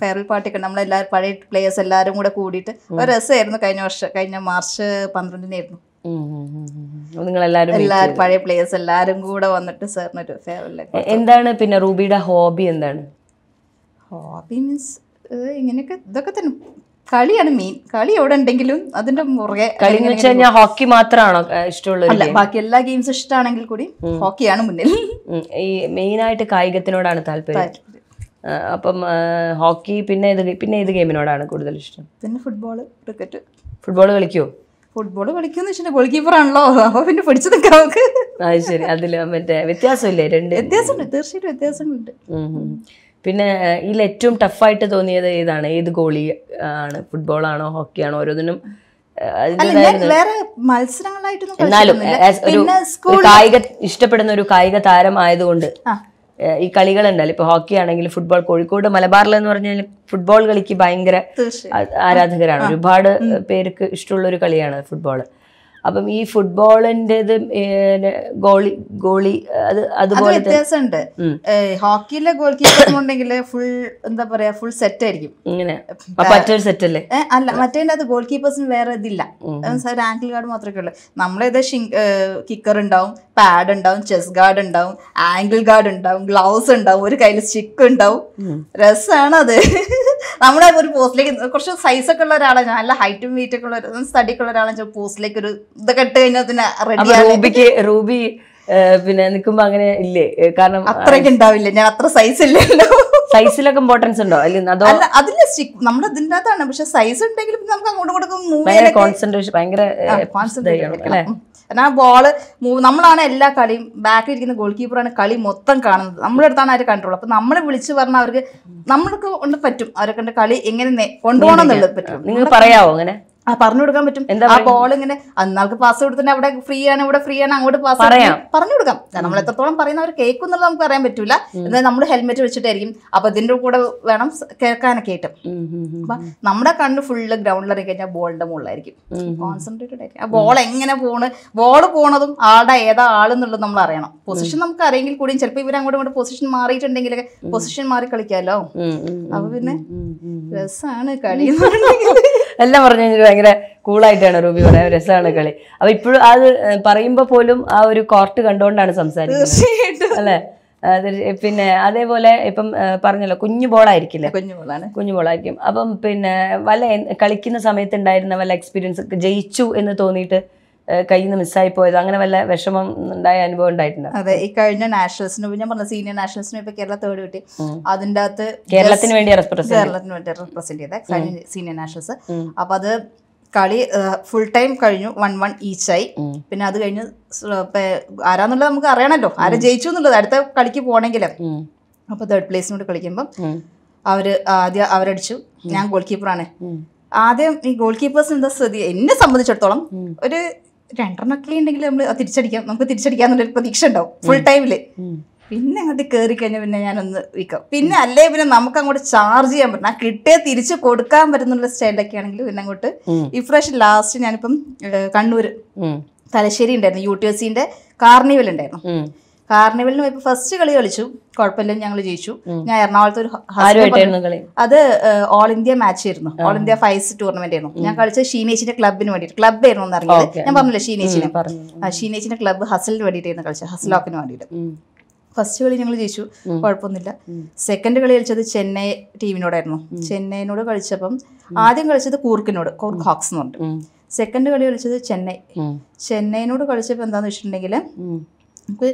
ഫെയർവെൽ പാർട്ടിയൊക്കെ നമ്മളെല്ലാവരും പഴയ പ്ലേയേഴ്സ് എല്ലാവരും കൂടെ കൂടിയിട്ട് ഒരു രസമായിരുന്നു കഴിഞ്ഞ വർഷം കഴിഞ്ഞ മാർച്ച് പന്ത്രണ്ടിനായിരുന്നു എല്ലാരും പഴയ പ്ലേയേഴ്സ് എല്ലാരും കൂടെ വന്നിട്ട് സാറിന് ഒരു എന്താണ് പിന്നെ റൂബിയുടെ ഹോബി എന്താണ് ഹോബി മീൻസ് ഇങ്ങനെയൊക്കെ ഇതൊക്കെ തന്നെ കളിയാണ് മെയിൻ കളി എവിടെ ഉണ്ടെങ്കിലും അതിന്റെ മുറുകെ കളി എന്ന് ഹോക്കി മാത്രമാണോ ഇഷ്ടമുള്ളത് അല്ല ബാക്കി എല്ലാ ഗെയിംസും ഇഷ്ടമാണെങ്കിൽ കൂടി ഹോക്കിയാണ് മുന്നിൽ ഈ മെയിൻ ആയിട്ട് കായികത്തിനോടാണ് താല്പര്യം അപ്പം ഹോക്കി പിന്നെ ഇത് പിന്നെ ഏത് ഗെയിമിനോടാണ് കൂടുതൽ ഇഷ്ടം പിന്നെ ഫുട്ബോൾ ക്രിക്കറ്റ് ഫുട്ബോൾ കളിക്കുമോ ഫുട്ബോൾ കളിക്കുന്ന ഗോൾ കീപ്പർ ആണല്ലോ അപ്പൊ പിന്നെ പിടിച്ചു നിൽക്കാം നമുക്ക് ശരി അതില് മറ്റേ വ്യത്യാസമില്ലേ രണ്ട് വ്യത്യാസമുണ്ട് തീർച്ചയായിട്ടും വ്യത്യാസമുണ്ട് പിന്നെ ഇതിൽ ഏറ്റവും ടഫായിട്ട് തോന്നിയത് ഏതാണ് ഏത് ഗോളി ആണ് ഫുട്ബോൾ ആണോ ഹോക്കി ആണോ ഓരോന്നിനും വേറെ മത്സരങ്ങളായിട്ടൊന്നും എന്നാലും ഒരു കായിക ഇഷ്ടപ്പെടുന്ന ഒരു കായിക താരം ആയതുകൊണ്ട് ഈ കളികളുണ്ടല്ലോ ഇപ്പൊ ഹോക്കി ആണെങ്കിലും ഫുട്ബോൾ കോഴിക്കോട് മലബാറിൽ എന്ന് പറഞ്ഞാൽ ഫുട്ബോൾ കളിക്ക് ഭയങ്കര ആരാധകരാണ് ഒരുപാട് പേർക്ക് ഇഷ്ടമുള്ള ഒരു കളിയാണ് ഫുട്ബോൾ അപ്പം ഈ ഫുട്ബോളിൻ്റെത് ഗോളി ഗോളി അത് അതുപോലെ വ്യത്യാസമുണ്ട് ഹോക്കിയിലെ ഗോൾ കീപ്പർ ഉണ്ടെങ്കിൽ ഫുൾ എന്താ പറയാ ഫുൾ സെറ്റ് ആയിരിക്കും ഇങ്ങനെ മറ്റൊരു സെറ്റ് അല്ലേ അല്ല മറ്റേതിൻ്റെ അത് ഗോൾ കീപ്പേഴ്സിന് വേറെ ഇതില്ല ആങ്കിൾ ഗാർഡ് മാത്രമേ ഉള്ളൂ നമ്മളേത് കിക്കർ ഉണ്ടാവും പാഡ് ഉണ്ടാവും ചെസ് ഗാർഡ് ഉണ്ടാവും ആംഗിൾ ഗാർഡ് ഉണ്ടാവും ഗ്ലൗസ് ഉണ്ടാവും ഒരു കയ്യിൽ സ്റ്റിക്ക് ഉണ്ടാവും രസമാണ് അത് നമ്മുടെ ഒരു പോസ്റ്റിലേക്ക് കുറച്ച് സൈസൊക്കെ ഉള്ള ഒരാളാണ് നല്ല ഹൈറ്റും വെയിറ്റ് ഒക്കെ ഉള്ള ഒക്കെ ഉള്ള ഒരാളാണ് പോസ്റ്റിലേക്ക് ഒരു ഇതൊക്കെ ഇട്ട് കഴിഞ്ഞാൽ പിന്നെ റെഡി റൂബി പിന്നെ നിൽക്കുമ്പോ അങ്ങനെ ഇല്ലേ കാരണം അത്രയ്ക്ക് ഉണ്ടാവില്ല ഞാൻ അത്ര സൈസ് ഇല്ലല്ലോ സൈസിലൊക്കെ ഇമ്പോർട്ടൻസ് ഉണ്ടോ അതോ അതില്ല നമ്മുടെ ഇതിൻ്റെ അകത്താണ് പക്ഷെ സൈസ് ഉണ്ടെങ്കിൽ നമുക്ക് അങ്ങോട്ട് കൊടുക്കും കോൺസെൻട്രേഷൻ ഭയങ്കര കോൺസെൻട്രേഷൻ കാരണം ആ ബോള് നമ്മളാണ് എല്ലാ കളിയും ബാക്കിൽ ഇരിക്കുന്ന ഗോൾ കീപ്പറാണ് കളി മൊത്തം കാണുന്നത് നമ്മുടെ അടുത്താണ് അവരെ കൺട്രോൾ അപ്പം നമ്മൾ വിളിച്ചു പറഞ്ഞാൽ അവർക്ക് നമ്മൾക്ക് കൊണ്ട് പറ്റും അവരെ കണ്ട് കളി എങ്ങനെ കൊണ്ടുപോകണം എന്നുള്ളത് പറ്റും നിങ്ങൾ പറയാവോ അങ്ങനെ പറഞ്ഞു കൊടുക്കാൻ പറ്റും ആ ബോൾ ഇങ്ങനെ അന്നാൾക്ക് പാസ് കൊടുത്തിട്ട് അവിടെ ഫ്രീ ആണ് ഇവിടെ ഫ്രീ ആണ് അങ്ങോട്ട് പാസ് പറഞ്ഞു കൊടുക്കാം നമ്മൾ എത്രത്തോളം പറയുന്ന അവർ എന്നുള്ളത് നമുക്ക് അറിയാൻ പറ്റൂല എന്നാൽ നമ്മൾ ഹെൽമെറ്റ് വെച്ചിട്ടായിരിക്കും അപ്പൊ ഇതിന്റെ കൂടെ വേണം കേൾക്കാനൊക്കെ ആയിട്ട് അപ്പൊ നമ്മുടെ കണ്ണ് ഫുള്ള് ഗ്രൗണ്ടിൽ ഇറങ്ങി കഴിഞ്ഞാൽ ബോളിന്റെ മുകളിലായിരിക്കും കോൺസെൻട്രേറ്റഡ് ആയിരിക്കും ആ ബോൾ എങ്ങനെ പോണ് ബോൾ പോണതും ആളുടെ ഏതാ ആളെന്നുള്ളത് നമ്മൾ അറിയണം പൊസിഷൻ നമുക്ക് അറിയെങ്കിൽ കൂടിയും ചിലപ്പോൾ ഇവർ അങ്ങോട്ട് ഇങ്ങോട്ട് പൊസിഷൻ മാറിയിട്ടുണ്ടെങ്കിലൊക്കെ പൊസിഷൻ മാറി കളിക്കാമല്ലോ അപ്പൊ പിന്നെ രസമാണ് കളി എല്ലാം പറഞ്ഞു കഴിഞ്ഞിട്ട് ഭയങ്കര കൂളായിട്ടാണ് റൂബിയോടെ രസമാണ് കളി അപ്പൊ ഇപ്പോഴും അത് പറയുമ്പോ പോലും ആ ഒരു കോർട്ട് കണ്ടുകൊണ്ടാണ് സംസാരിക്കുന്നത് അല്ലെ പിന്നെ അതേപോലെ ഇപ്പം പറഞ്ഞല്ലോ കുഞ്ഞു ബോളായിരിക്കില്ലേ കുഞ്ഞു ബോളാണ് കുഞ്ഞു ബോളായിരിക്കും അപ്പം പിന്നെ വല്ല കളിക്കുന്ന സമയത്ത് ഉണ്ടായിരുന്ന വല്ല എക്സ്പീരിയൻസ് ജയിച്ചു എന്ന് തോന്നിയിട്ട് കയ്യിൽ നിന്ന് മിസ്സായി പോയത് അങ്ങനെ വല്ല വിഷമം ഉണ്ടായ അനുഭവം ഉണ്ടായിട്ടുണ്ട് അതെ ഈ കഴിഞ്ഞ നാഷണൽസിന് ഞാൻ പറഞ്ഞ സീനിയർ നാഷണൽസിന് ഇപ്പൊ കേരള തേർഡ് കിട്ടി അതിന്റെ അകത്ത് കേരളത്തിന് വേണ്ടി കേരളത്തിന് വേണ്ടി റെപ്രസെന്റ് ചെയ്ത സീനിയർ നാഷണൽസ് അപ്പൊ അത് കളി ഫുൾ ടൈം കഴിഞ്ഞു വൺ വൺ ഈച്ചായി പിന്നെ അത് കഴിഞ്ഞ് ആരാന്നുള്ളത് നമുക്ക് അറിയണല്ലോ ആരെ ജയിച്ചു എന്നുള്ളത് അടുത്ത കളിക്ക് പോകണമെങ്കിൽ അപ്പൊ തേർഡ് പ്ലേസിനോട് കളിക്കുമ്പോൾ അവര് ആദ്യം അവരടിച്ചു ഞാൻ ഗോൾ കീപ്പറാണ് ആദ്യം ഈ ഗോൾ കീപ്പേഴ്സിന് എന്താ സ്ഥിതി എന്നെ സംബന്ധിച്ചിടത്തോളം ഒരു രണ്ടെണ്ണൊക്കെ ഉണ്ടെങ്കിൽ നമ്മൾ തിരിച്ചടിക്കാം നമുക്ക് തിരിച്ചടിക്കാന്നുള്ളൊരു പ്രതീക്ഷ ഉണ്ടാവും ഫുൾ ടൈമില് പിന്നെ അങ്ങോട്ട് കയറി കഴിഞ്ഞാൽ പിന്നെ ഞാനൊന്ന് വിൽക്കാം പിന്നെ അല്ലേ പിന്നെ നമുക്ക് അങ്ങോട്ട് ചാർജ് ചെയ്യാൻ പറ്റും ആ കിട്ടിയ തിരിച്ച് കൊടുക്കാൻ പറ്റുന്നുള്ള സ്റ്റൈലൊക്കെ ആണെങ്കിൽ പിന്നെ അങ്ങോട്ട് ഇപ്രാവശ്യം ലാസ്റ്റ് ഞാനിപ്പം കണ്ണൂർ തലശ്ശേരി ഉണ്ടായിരുന്നു യു ടി എസ് സിന്റെ കാർണിവൽ ഉണ്ടായിരുന്നു കാർണിവലിന് ഇപ്പോൾ ഫസ്റ്റ് കളി കളിച്ചു കുഴപ്പമില്ല ഞങ്ങൾ ജയിച്ചു ഞാൻ എറണാകുളത്ത് ഒരു അത് ഓൾ ഇന്ത്യ മാച്ച് ആയിരുന്നു ഓൾ ഇന്ത്യ ഫൈവ്സ് ടൂർണമെന്റ് ആയിരുന്നു ഞാൻ കളിച്ചത് ഷീനേച്ചിന്റെ ക്ലബിന് വേണ്ടിട്ട് ക്ലബ് ആയിരുന്നു എന്ന് അറിഞ്ഞത് ഞാൻ പറഞ്ഞില്ല ഷീനേച്ചിനെ ഷീനേച്ചിന്റെ ക്ലബ് ഹസലിന് വേണ്ടിയിട്ടായിരുന്നു കളിച്ചത് ഹസലോക്കിന് വേണ്ടിയിട്ട് ഫസ്റ്റ് കളി ഞങ്ങൾ ജയിച്ചു കുഴപ്പമൊന്നുമില്ല സെക്കൻഡ് കളി കളിച്ചത് ചെന്നൈ ടീമിനോടായിരുന്നു ചെന്നൈനോട് കളിച്ചപ്പം ആദ്യം കളിച്ചത് കൂർക്കിനോട് കൂർക്ക് ഹോക്സ് എന്ന് പറഞ്ഞു സെക്കൻഡ് കളി കളിച്ചത് ചെന്നൈ ചെന്നൈനോട് കളിച്ചപ്പോൾ എന്താണെന്ന് വെച്ചിട്ടുണ്ടെങ്കിൽ നമുക്ക്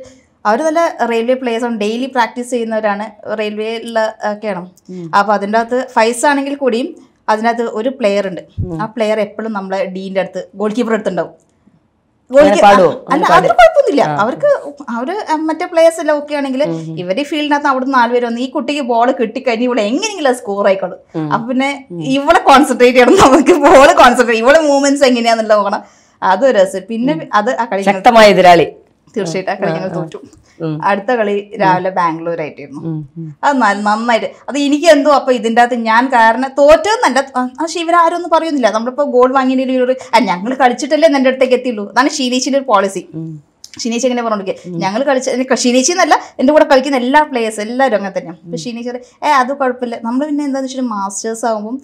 അവർ നല്ല റെയിൽവേ പ്ലേയേഴ്സ് ആണ് ഡെയിലി പ്രാക്ടീസ് ചെയ്യുന്നവരാണ് റെയിൽവേയിൽ ഒക്കെയാണ് അപ്പൊ അതിൻ്റെ അകത്ത് ഫൈസ് ആണെങ്കിൽ കൂടിയും അതിനകത്ത് ഒരു പ്ലെയർ ഉണ്ട് ആ പ്ലെയർ എപ്പോഴും നമ്മളെ ഡീൻ്റെ അടുത്ത് ഗോൾ കീപ്പർ അടുത്തുണ്ടാവും അല്ല അത് അവർക്ക് അവര് മറ്റേ പ്ലേയേഴ്സ് എല്ലാം ഒക്കെ ആണെങ്കിൽ ഇവര് ഫീൽഡിനകത്ത് അവിടെ നാലുപേര് വന്ന് ഈ കുട്ടിക്ക് ബോൾ കിട്ടിക്കഴിഞ്ഞ് ഇവിടെ എങ്ങനെയെങ്കിലും സ്കോർ ആയിക്കോളും അപ്പൊ പിന്നെ ഇവിടെ കോൺസെൻട്രേറ്റ് ചെയ്യണം നമുക്ക് ബോൾ കോൺസെൻട്രേറ്റ് ഇവിടെ മൂവ്മെന്റ്സ് എങ്ങനെയാന്നുള്ള നോക്കണം അതൊരു രസം പിന്നെ അത് ശക്തമായ എതിരാളി തീർച്ചയായിട്ടും ആ കളി ഞങ്ങൾ തോറ്റു അടുത്ത കളി രാവിലെ ബാംഗ്ലൂർ ആയിട്ടായിരുന്നു അത് നന്നായിട്ട് അത് എനിക്ക് എന്തോ അപ്പൊ ഇതിൻ്റെ അകത്ത് ഞാൻ കാരണം തോറ്റെന്നല്ല ആ ശിവൻ ആരും ഒന്നും പറയുന്നില്ല നമ്മളിപ്പോ ഗോൾ വാങ്ങിയതിൽ ഒരു ഞങ്ങൾ കളിച്ചിട്ടല്ലേ എന്റെ അടുത്തേക്ക് എത്തിയുള്ളൂ അതാണ് ശിവീശിന്റെ ഒരു പോളിസി ഷിനീച്ച് എങ്ങനെ പറഞ്ഞോണ്ടിരിക്കുക ഞങ്ങൾ കളിച്ച ഷിനീച്ചി എന്നല്ല എൻ്റെ കൂടെ കളിക്കുന്ന എല്ലാ പ്ലേയേഴ്സ് എല്ലാവരും അങ്ങനെ തന്നെയാണ് അപ്പോൾ ഏ അത് കുഴപ്പമില്ല നമ്മൾ പിന്നെ എന്താണെന്ന് വെച്ചാൽ മാസ്റ്റേഴ്സ് ആകുമ്പോൾ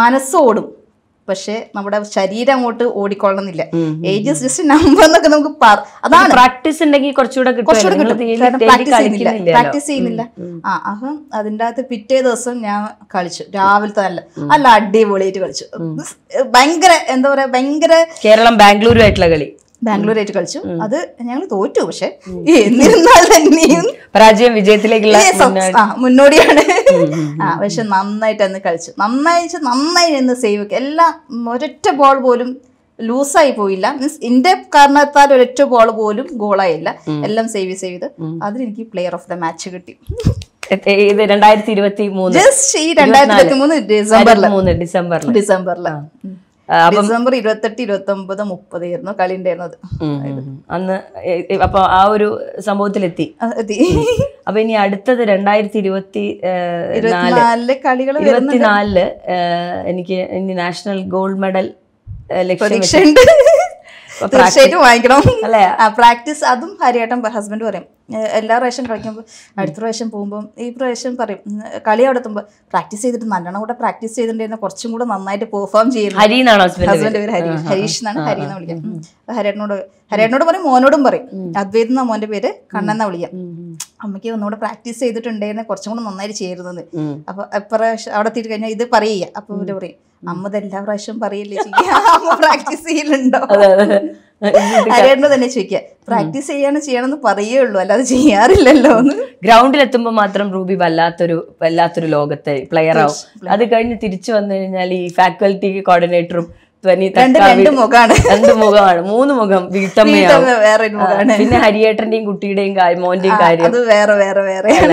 മനസ്സോടും പക്ഷെ നമ്മുടെ ശരീരം അങ്ങോട്ട് ഓടിക്കൊള്ളണമെന്നില്ല ഏജ് ജസ്റ്റ് നമ്പർ എന്നൊക്കെ നമുക്ക് അതാണ് പ്രാക്ടീസ് ഉണ്ടെങ്കിൽ പ്രാക്ടീസ് ചെയ്യുന്നില്ല പ്രാക്ടീസ് ചെയ്യുന്നില്ല ആ അപ്പം അതിൻ്റെ അകത്ത് പിറ്റേ ദിവസം ഞാൻ കളിച്ചു രാവിലത്തെ നല്ല നല്ല അടിപൊളിയായിട്ട് കളിച്ചു ഭയങ്കര എന്താ പറയാ ഭയങ്കര കേരളം ബാംഗ്ലൂരുമായിട്ടുള്ള കളി ബാംഗ്ലൂരായിട്ട് കളിച്ചു അത് ഞങ്ങൾ തോറ്റു പക്ഷെ *laughs* എന്നിരുന്നാൽ തന്നെയും പരാജയം വിജയത്തിലേക്കുള്ള മുന്നോടിയാണ് ആ പക്ഷെ നന്നായിട്ട് അന്ന് കളിച്ചു നന്നായി നന്നായി നിന്ന് സേവ് ഒക്കെ എല്ലാം ഒരൊറ്റ ബോൾ പോലും ലൂസായി പോയില്ല മീൻസ് എന്റെ കാരണത്താൽ ഒരൊറ്റ ബോൾ പോലും ഗോളായില്ല എല്ലാം സേവ് സേവ് ചെയ്ത് അതിന് എനിക്ക് പ്ലെയർ ഓഫ് ദ മാച്ച് കിട്ടി ഈ രണ്ടായിരത്തി ഇരുപത്തി മൂന്ന് ഡിസംബറിൽ ഡിസംബറിൽ ഡിസംബർ ഇരുപത്തെട്ട് ഇരുപത്തി ഒമ്പത് മുപ്പത് ആയിരുന്നു കളി ഉണ്ടായിരുന്നത് അന്ന് അപ്പൊ ആ ഒരു സംഭവത്തിലെത്തി എത്തി അപ്പൊ ഇനി അടുത്തത് രണ്ടായിരത്തി ഇരുപത്തി ഇരുപത്തിനാലില് കളികൾ ഇരുപത്തിനാലില് എനിക്ക് ഇനി നാഷണൽ ഗോൾഡ് മെഡൽ ലക്ഷ്യം തീർച്ചയായിട്ടും വാങ്ങിക്കണം അല്ലേ പ്രാക്ടീസ് അതും ഹരിയേട്ടൻ ഹസ്ബൻഡ് പറയും എല്ലാ പ്രാവശ്യം കളിക്കുമ്പോൾ അടുത്ത പ്രാവശ്യം പോകുമ്പോൾ ഈ പ്രാവശ്യം പറയും കളി അവിടെ എത്തുമ്പോൾ പ്രാക്ടീസ് ചെയ്തിട്ട് നല്ലോണം കൂടെ പ്രാക്ടീസ് ചെയ്തിട്ടുണ്ടായിരുന്ന കുറച്ചും കൂടെ നന്നായിട്ട് പെർഫോം ചെയ്യുന്നു ഹരിന്നാണ് ഹസ്ബൻഡ് പേര് ഹരീഷ് ഹരീഷ് എന്നാണ് ഹരി എന്ന് വിളിക്കാം ഹരേട്ടനോട് ഹരേട്ടനോട് പറയും മോനോടും പറയും അദ്വൈത് എന്ന മോന്റെ പേര് കണ്ണെന്ന വിളിക്കാം അമ്മയ്ക്ക് ഒന്നുകൂടെ പ്രാക്ടീസ് ചെയ്തിട്ടുണ്ടായിരുന്ന കുറച്ചും കൂടെ നന്നായിട്ട് ചെയ്യരുതെന്ന് അപ്പൊ എപ്പറ അവിടെ എത്തിയിട്ട് കഴിഞ്ഞാൽ ഇത് പറയുക അപ്പൊ ഇവര് പറയും അമ്മ എല്ലാ പ്രാവശ്യം പറയില്ലേ പ്രാക്ടീസ് *laughs* ചെയ്യലുണ്ടോ അറിയേണ്ടത് *laughs* തന്നെ ചോദിക്ക പ്രാക്ടീസ് ചെയ്യാണ് ചെയ്യണമെന്ന് പറയേ ഉള്ളൂ അല്ലാതെ ചെയ്യാറില്ലല്ലോ ഗ്രൗണ്ടിൽ എത്തുമ്പോൾ മാത്രം റൂബി വല്ലാത്തൊരു വല്ലാത്തൊരു ലോകത്തെ പ്ലെയർ ആവും അത് കഴിഞ്ഞ് തിരിച്ചു വന്നു കഴിഞ്ഞാൽ ഈ ഫാക്കൽറ്റി കോർഡിനേറ്ററും രണ്ട് മുഖമാണ് മൂന്ന് മുഖം *laughs* വീട്ടമ്മയാണ് പിന്നെ ഹരിയേട്ടന്റെയും കുട്ടിയുടെയും മോന്റെയും കാര്യം അത് വേറെ വേറെ വേറെ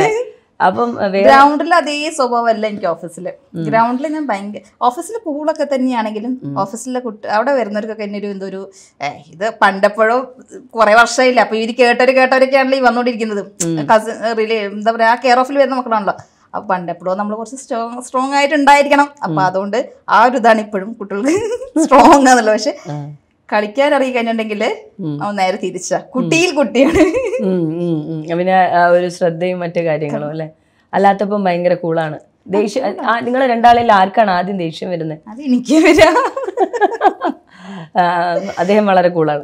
അപ്പം ഗ്രൗണ്ടിൽ അതേ സ്വഭാവമല്ല എനിക്ക് ഓഫീസിൽ ഗ്രൗണ്ടിൽ ഞാൻ ഭയങ്കര ഓഫീസിൽ പൂളൊക്കെ തന്നെയാണെങ്കിലും ഓഫീസിലെ കുട്ടി അവിടെ വരുന്നവർക്കൊക്കെ എന്നെ ഒരു എന്തൊരു ഇത് പണ്ടപ്പോഴോ കുറെ വർഷമായില്ല അപ്പൊ ഇവര് കേട്ടവര് കേട്ടവരൊക്കെ ആണല്ലോ ഈ വന്നുകൊണ്ടിരിക്കുന്നത് കസിൻ റിലേ എന്താ പറയാ ആ കെയർ ഓഫിൽ വരുന്ന മക്കളാണല്ലോ അപ്പൊ പണ്ടെപ്പോഴോ നമ്മൾ കുറച്ച് സ്ട്രോങ് സ്ട്രോങ് ആയിട്ട് ഉണ്ടായിരിക്കണം അപ്പൊ അതുകൊണ്ട് ആ ഒരു ഇതാണ് ഇപ്പോഴും കുട്ടികൾക്ക് *laughs* സ്ട്രോങ് ആണല്ലോ പക്ഷെ കളിക്കാൻ അറിയിക്കഴിഞ്ഞിട്ടുണ്ടെങ്കിൽ അവൻ നേരെ തിരിച്ച കുട്ടിയിൽ കുട്ടിയാണ് അവന് ഒരു ശ്രദ്ധയും മറ്റു കാര്യങ്ങളും അല്ലെ അല്ലാത്തപ്പം ഭയങ്കര കൂളാണ് ദേഷ്യം നിങ്ങൾ രണ്ടാളിൽ ആർക്കാണ് ആദ്യം ദേഷ്യം വരുന്നത് അത് എനിക്ക് വരാം അദ്ദേഹം വളരെ കൂളാണ്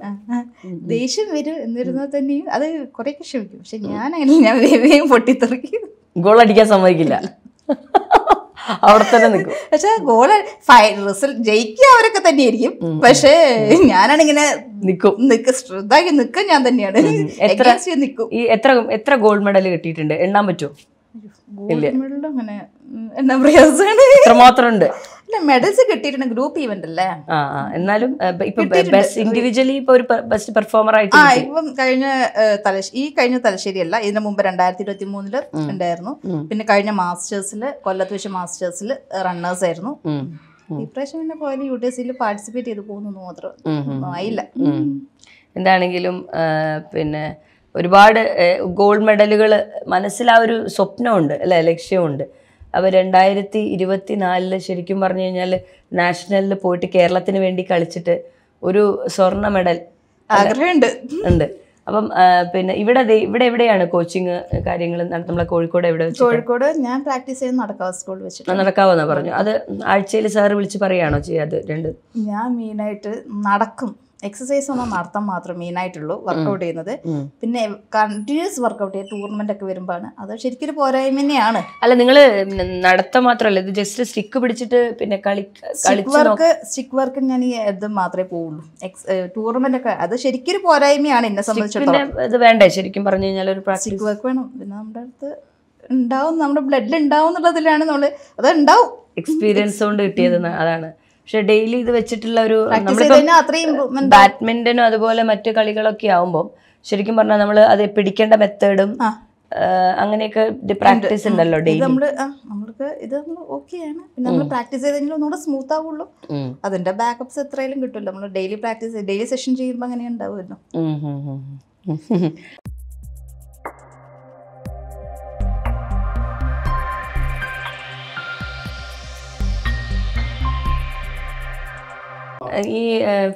ദേഷ്യം വരും എന്നിരുന്നാൽ തന്നെയും അത് കുറെ ക്ഷമിക്കും പക്ഷെ അങ്ങനെ ഞാൻ വേവേയും പൊട്ടിത്തെറിക്കും ഗോൾ അടിക്കാൻ സമ്മതിക്കില്ല അവിടെ തന്നെ നിൽക്കും പക്ഷെ ഗോൾ റിസൾട്ട് ജയിക്കുക അവരൊക്കെ തന്നെയായിരിക്കും പക്ഷേ ഞാനാണിങ്ങനെ നിൽക്കും നിൽക്ക ശ്രദ്ധാക്കി നിൽക്കാൻ ഞാൻ തന്നെയാണ് എത്ര നിൽക്കും ഈ എത്ര എത്ര ഗോൾഡ് മെഡൽ കിട്ടിയിട്ടുണ്ട് എണ്ണാൻ പറ്റുമോ ഗോൾഡ് മെഡൽ അങ്ങനെ എണ്ണാൻ പ്രയാസമാണ് എത്രമാത്രം ഉണ്ട് മെഡൽസ് കിട്ടിയിരുന്ന ഗ്രൂപ്പ് ഈവന്റ് അല്ലേ എന്നാലും ഇപ്പൊ ഇൻഡിവിജ്വലി ഇപ്പൊ ഒരു ബെസ്റ്റ് പെർഫോമർ ആയിട്ട് ആ ഇപ്പം കഴിഞ്ഞ ഈ കഴിഞ്ഞ തലശ്ശേരി അല്ല ഇതിനു മുമ്പ് രണ്ടായിരത്തി ഇരുപത്തി മൂന്നില് ഉണ്ടായിരുന്നു പിന്നെ കഴിഞ്ഞ മാസ്റ്റേഴ്സിൽ കൊല്ലത്ത് വെച്ച് മാസ്റ്റേഴ്സിൽ റണ്ണേഴ്സ് ആയിരുന്നു ഇപ്രാവശ്യം പിന്നെ പോലെ യു ഡി എസ് സിയിൽ പാർട്ടിസിപ്പേറ്റ് ചെയ്ത് പോകുന്നു മാത്രം ആയില്ല എന്താണെങ്കിലും പിന്നെ ഒരുപാട് ഗോൾഡ് മെഡലുകൾ മനസ്സിൽ ആ ഒരു സ്വപ്നമുണ്ട് അല്ലെ ലക്ഷ്യമുണ്ട് അപ്പോൾ രണ്ടായിരത്തി ഇരുപത്തി ശരിക്കും പറഞ്ഞു കഴിഞ്ഞാൽ നാഷണലിൽ പോയിട്ട് കേരളത്തിന് വേണ്ടി കളിച്ചിട്ട് ഒരു സ്വർണ്ണ മെഡൽ ആഗ്രഹമുണ്ട് ഉണ്ട് അപ്പം പിന്നെ ഇവിടെ ഇവിടെ എവിടെയാണ് കോച്ചിങ് കാര്യങ്ങൾ നമ്മളെ കോഴിക്കോട് എവിടെ കോഴിക്കോട് ഞാൻ പ്രാക്ടീസ് ചെയ്ത് നടക്കാവ് സ്കൂൾ വെച്ച് നടക്കാവെന്നാ പറഞ്ഞു അത് ആഴ്ചയിൽ സാറ് വിളിച്ച് പറയുകയാണോ ചെയ്യാത് രണ്ട് ഞാൻ മെയിനായിട്ട് നടക്കും എക്സസൈസ് ഒന്ന് നടത്താൻ മാത്രം ആയിട്ടുള്ളൂ വർക്കൗട്ട് ചെയ്യുന്നത് പിന്നെ കണ്ടിന്യൂസ് വർക്കൗട്ട് ചെയ്യുക ടൂർണമെന്റ് ഒക്കെ വരുമ്പോഴാണ് അത് ശരിക്കും ഒരു പോരായ്മ തന്നെയാണ് അല്ല നിങ്ങൾ നടത്താൻ മാത്രമല്ല ഇത് ജസ്റ്റ് സ്റ്റിക്ക് പിടിച്ചിട്ട് പിന്നെ കളി വർക്ക് സ്റ്റിക്ക് വർക്ക് ഞാൻ ഈ ഇത് മാത്രമേ പോവുള്ളൂ ടൂർണമെന്റ് ഒക്കെ അത് ശരിക്കും ഒരു പോരായ്മയാണ് എന്നെ സംബന്ധിച്ചിടത്തോളം ഇത് വേണ്ട ശരിക്കും പറഞ്ഞു കഴിഞ്ഞാൽ ഒരു സ്റ്റിക്ക് വർക്ക് വേണം പിന്നെ നമ്മുടെ അടുത്ത് ഉണ്ടാവും നമ്മുടെ ബ്ലഡിൽ ഉണ്ടാവും എന്നുള്ളതിലാണ് നമ്മൾ അത് ഉണ്ടാവും എക്സ്പീരിയൻസ് കൊണ്ട് കിട്ടിയത് അതാണ് പക്ഷെ ഡെയിലി ഇത് വെച്ചിട്ടുള്ള ഒരു ബാഡ്മിന്റനും അതുപോലെ മറ്റു കളികളൊക്കെ ആവുമ്പോൾ ശരിക്കും പറഞ്ഞാൽ നമ്മൾ അത് പിടിക്കേണ്ട മെത്തേഡും അങ്ങനെയൊക്കെ പ്രാക്ടീസ് ഉണ്ടല്ലോ ഡെയിലി നമ്മൾക്ക് ഇത് ഓക്കെയാണ് പിന്നെ നമ്മൾ പ്രാക്ടീസ് ചെയ്തെങ്കിലും ഒന്നുകൂടെ സ്മൂത്ത് ആവുള്ളൂ അതിന്റെ ബാക്കപ്പ്സ് എത്രയായാലും കിട്ടുമല്ലോ നമ്മൾ ഡെയിലി പ്രാക്ടീസ് ഡെയിലി സെഷൻ ചെയ്യുമ്പോൾ അങ്ങനെ ഉണ്ടാവുമല്ലോ *laughs* ഈ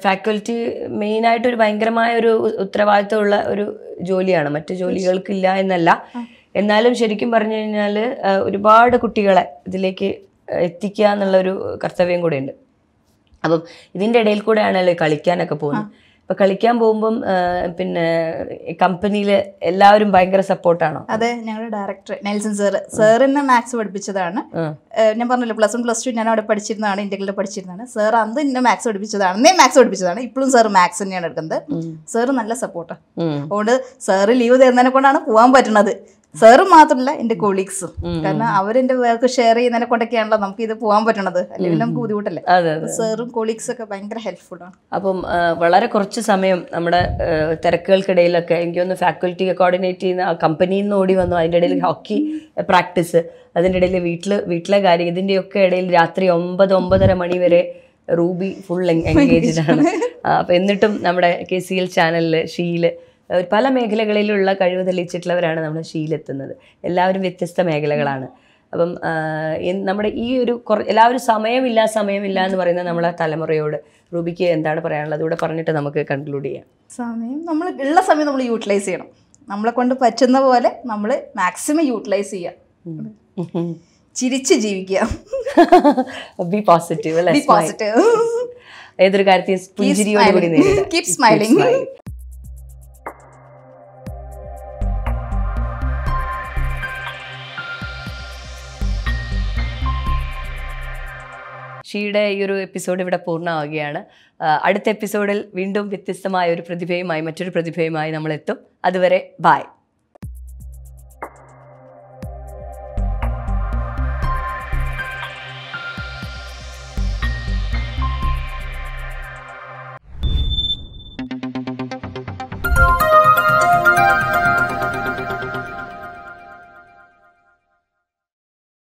ഫാക്കൽറ്റി മെയിനായിട്ട് ഒരു ഭയങ്കരമായ ഒരു ഉത്തരവാദിത്തമുള്ള ഒരു ജോലിയാണ് മറ്റു ജോലികൾക്കില്ല എന്നല്ല എന്നാലും ശരിക്കും പറഞ്ഞു കഴിഞ്ഞാൽ ഒരുപാട് കുട്ടികളെ ഇതിലേക്ക് എത്തിക്കുക എന്നുള്ളൊരു കർത്തവ്യം ഉണ്ട് അപ്പം ഇതിൻ്റെ ഇടയിൽ കൂടെയാണല്ലോ കളിക്കാനൊക്കെ പോകുന്നത് ഇപ്പൊ കളിക്കാൻ പോകുമ്പം പിന്നെ കമ്പനിയിലെ എല്ലാവരും ഭയങ്കര സപ്പോർട്ടാണോ അതെ ഞങ്ങളുടെ ഡയറക്ടർ നെൽസൺ സാർ സാറിന് മാത്സ് പഠിപ്പിച്ചതാണ് ഞാൻ പറഞ്ഞല്ലോ പ്ലസ് വൺ പ്ലസ് ടു ഞാൻ അവിടെ പഠിച്ചിരുന്നതാണ് ഇന്ത്യയിൽ പഠിച്ചിരുന്നതാണ് സാർ അന്ന് എന്നെ മാത്സ് പഠിപ്പിച്ചതാണ് നീ മാത്സ് പഠിപ്പിച്ചതാണ് ഇപ്പോഴും സാർ മാത്സ് തന്നെയാണ് എടുക്കുന്നത് സാർ നല്ല സപ്പോർട്ടാണ് അതുകൊണ്ട് സാറ് ലീവ് തരുന്നതിനെ കൊണ്ടാണ് പോകാൻ പറ്റുന്നത് സാറും മാത്രമല്ല എന്റെ കൊളീഗ്സും കാരണം അവരെന്റെ വർക്ക് ഷെയർ ചെയ്യുന്നതിനെ കൊണ്ടൊക്കെയാണല്ലോ നമുക്ക് ഇത് പോകാൻ പറ്റണത് അല്ലെങ്കിൽ നമുക്ക് ബുദ്ധിമുട്ടല്ലേ സാറും കൊളീഗ്സും ഒക്കെ ഭയങ്കര ഹെൽപ്ഫുൾ ആണ് അപ്പം വളരെ കുറച്ച് സമയം നമ്മുടെ തിരക്കുകൾക്കിടയിലൊക്കെ എനിക്ക് ഒന്ന് ഫാക്കൽറ്റി കോർഡിനേറ്റ് ചെയ്യുന്ന കമ്പനിയിൽ നിന്ന് ഓടി വന്നു അതിൻ്റെ ഇടയിൽ ഹോക്കി പ്രാക്ടീസ് അതിൻ്റെ ഇടയിൽ വീട്ടിൽ വീട്ടിലെ കാര്യം ഇതിൻ്റെയൊക്കെ ഇടയിൽ രാത്രി ഒമ്പത് ഒമ്പതര മണി വരെ റൂബി ഫുൾ എൻഗേജ് ആണ് *laughs* അപ്പം എന്നിട്ടും നമ്മുടെ കെ സി എൽ ചാനലിൽ ഷീയിൽ പല മേഖലകളിലുള്ള കഴിവ് തെളിയിച്ചിട്ടുള്ളവരാണ് നമ്മൾ ഷീലെത്തുന്നത് എല്ലാവരും വ്യത്യസ്ത മേഖലകളാണ് അപ്പം നമ്മുടെ ഈ ഒരു കുറ എല്ലാവരും സമയമില്ല സമയമില്ല എന്ന് പറയുന്ന നമ്മളെ തലമുറയോട് റൂബിക്ക് എന്താണ് പറയാനുള്ളത് ഇവിടെ പറഞ്ഞിട്ട് നമുക്ക് കൺക്ലൂഡ് ചെയ്യാം സമയം നമ്മൾ ഉള്ള സമയം നമ്മൾ യൂട്ടിലൈസ് ചെയ്യണം നമ്മളെ കൊണ്ട് പറ്റുന്ന പോലെ നമ്മൾ മാക്സിമം യൂട്ടിലൈസ് ചെയ്യാം ചിരിച്ച് ജീവിക്കുക ബി പോസിറ്റീവ് അല്ലേ പോസിറ്റീവ് ഏതൊരു കാര്യത്തെയും കീപ് സ്മൈലിംഗ് ഷീയുടെ ഈ ഒരു എപ്പിസോഡ് ഇവിടെ പൂർണ്ണമാവുകയാണ് അടുത്ത എപ്പിസോഡിൽ വീണ്ടും വ്യത്യസ്തമായ ഒരു പ്രതിഭയുമായി മറ്റൊരു പ്രതിഭയുമായി നമ്മളെത്തും അതുവരെ ബായ്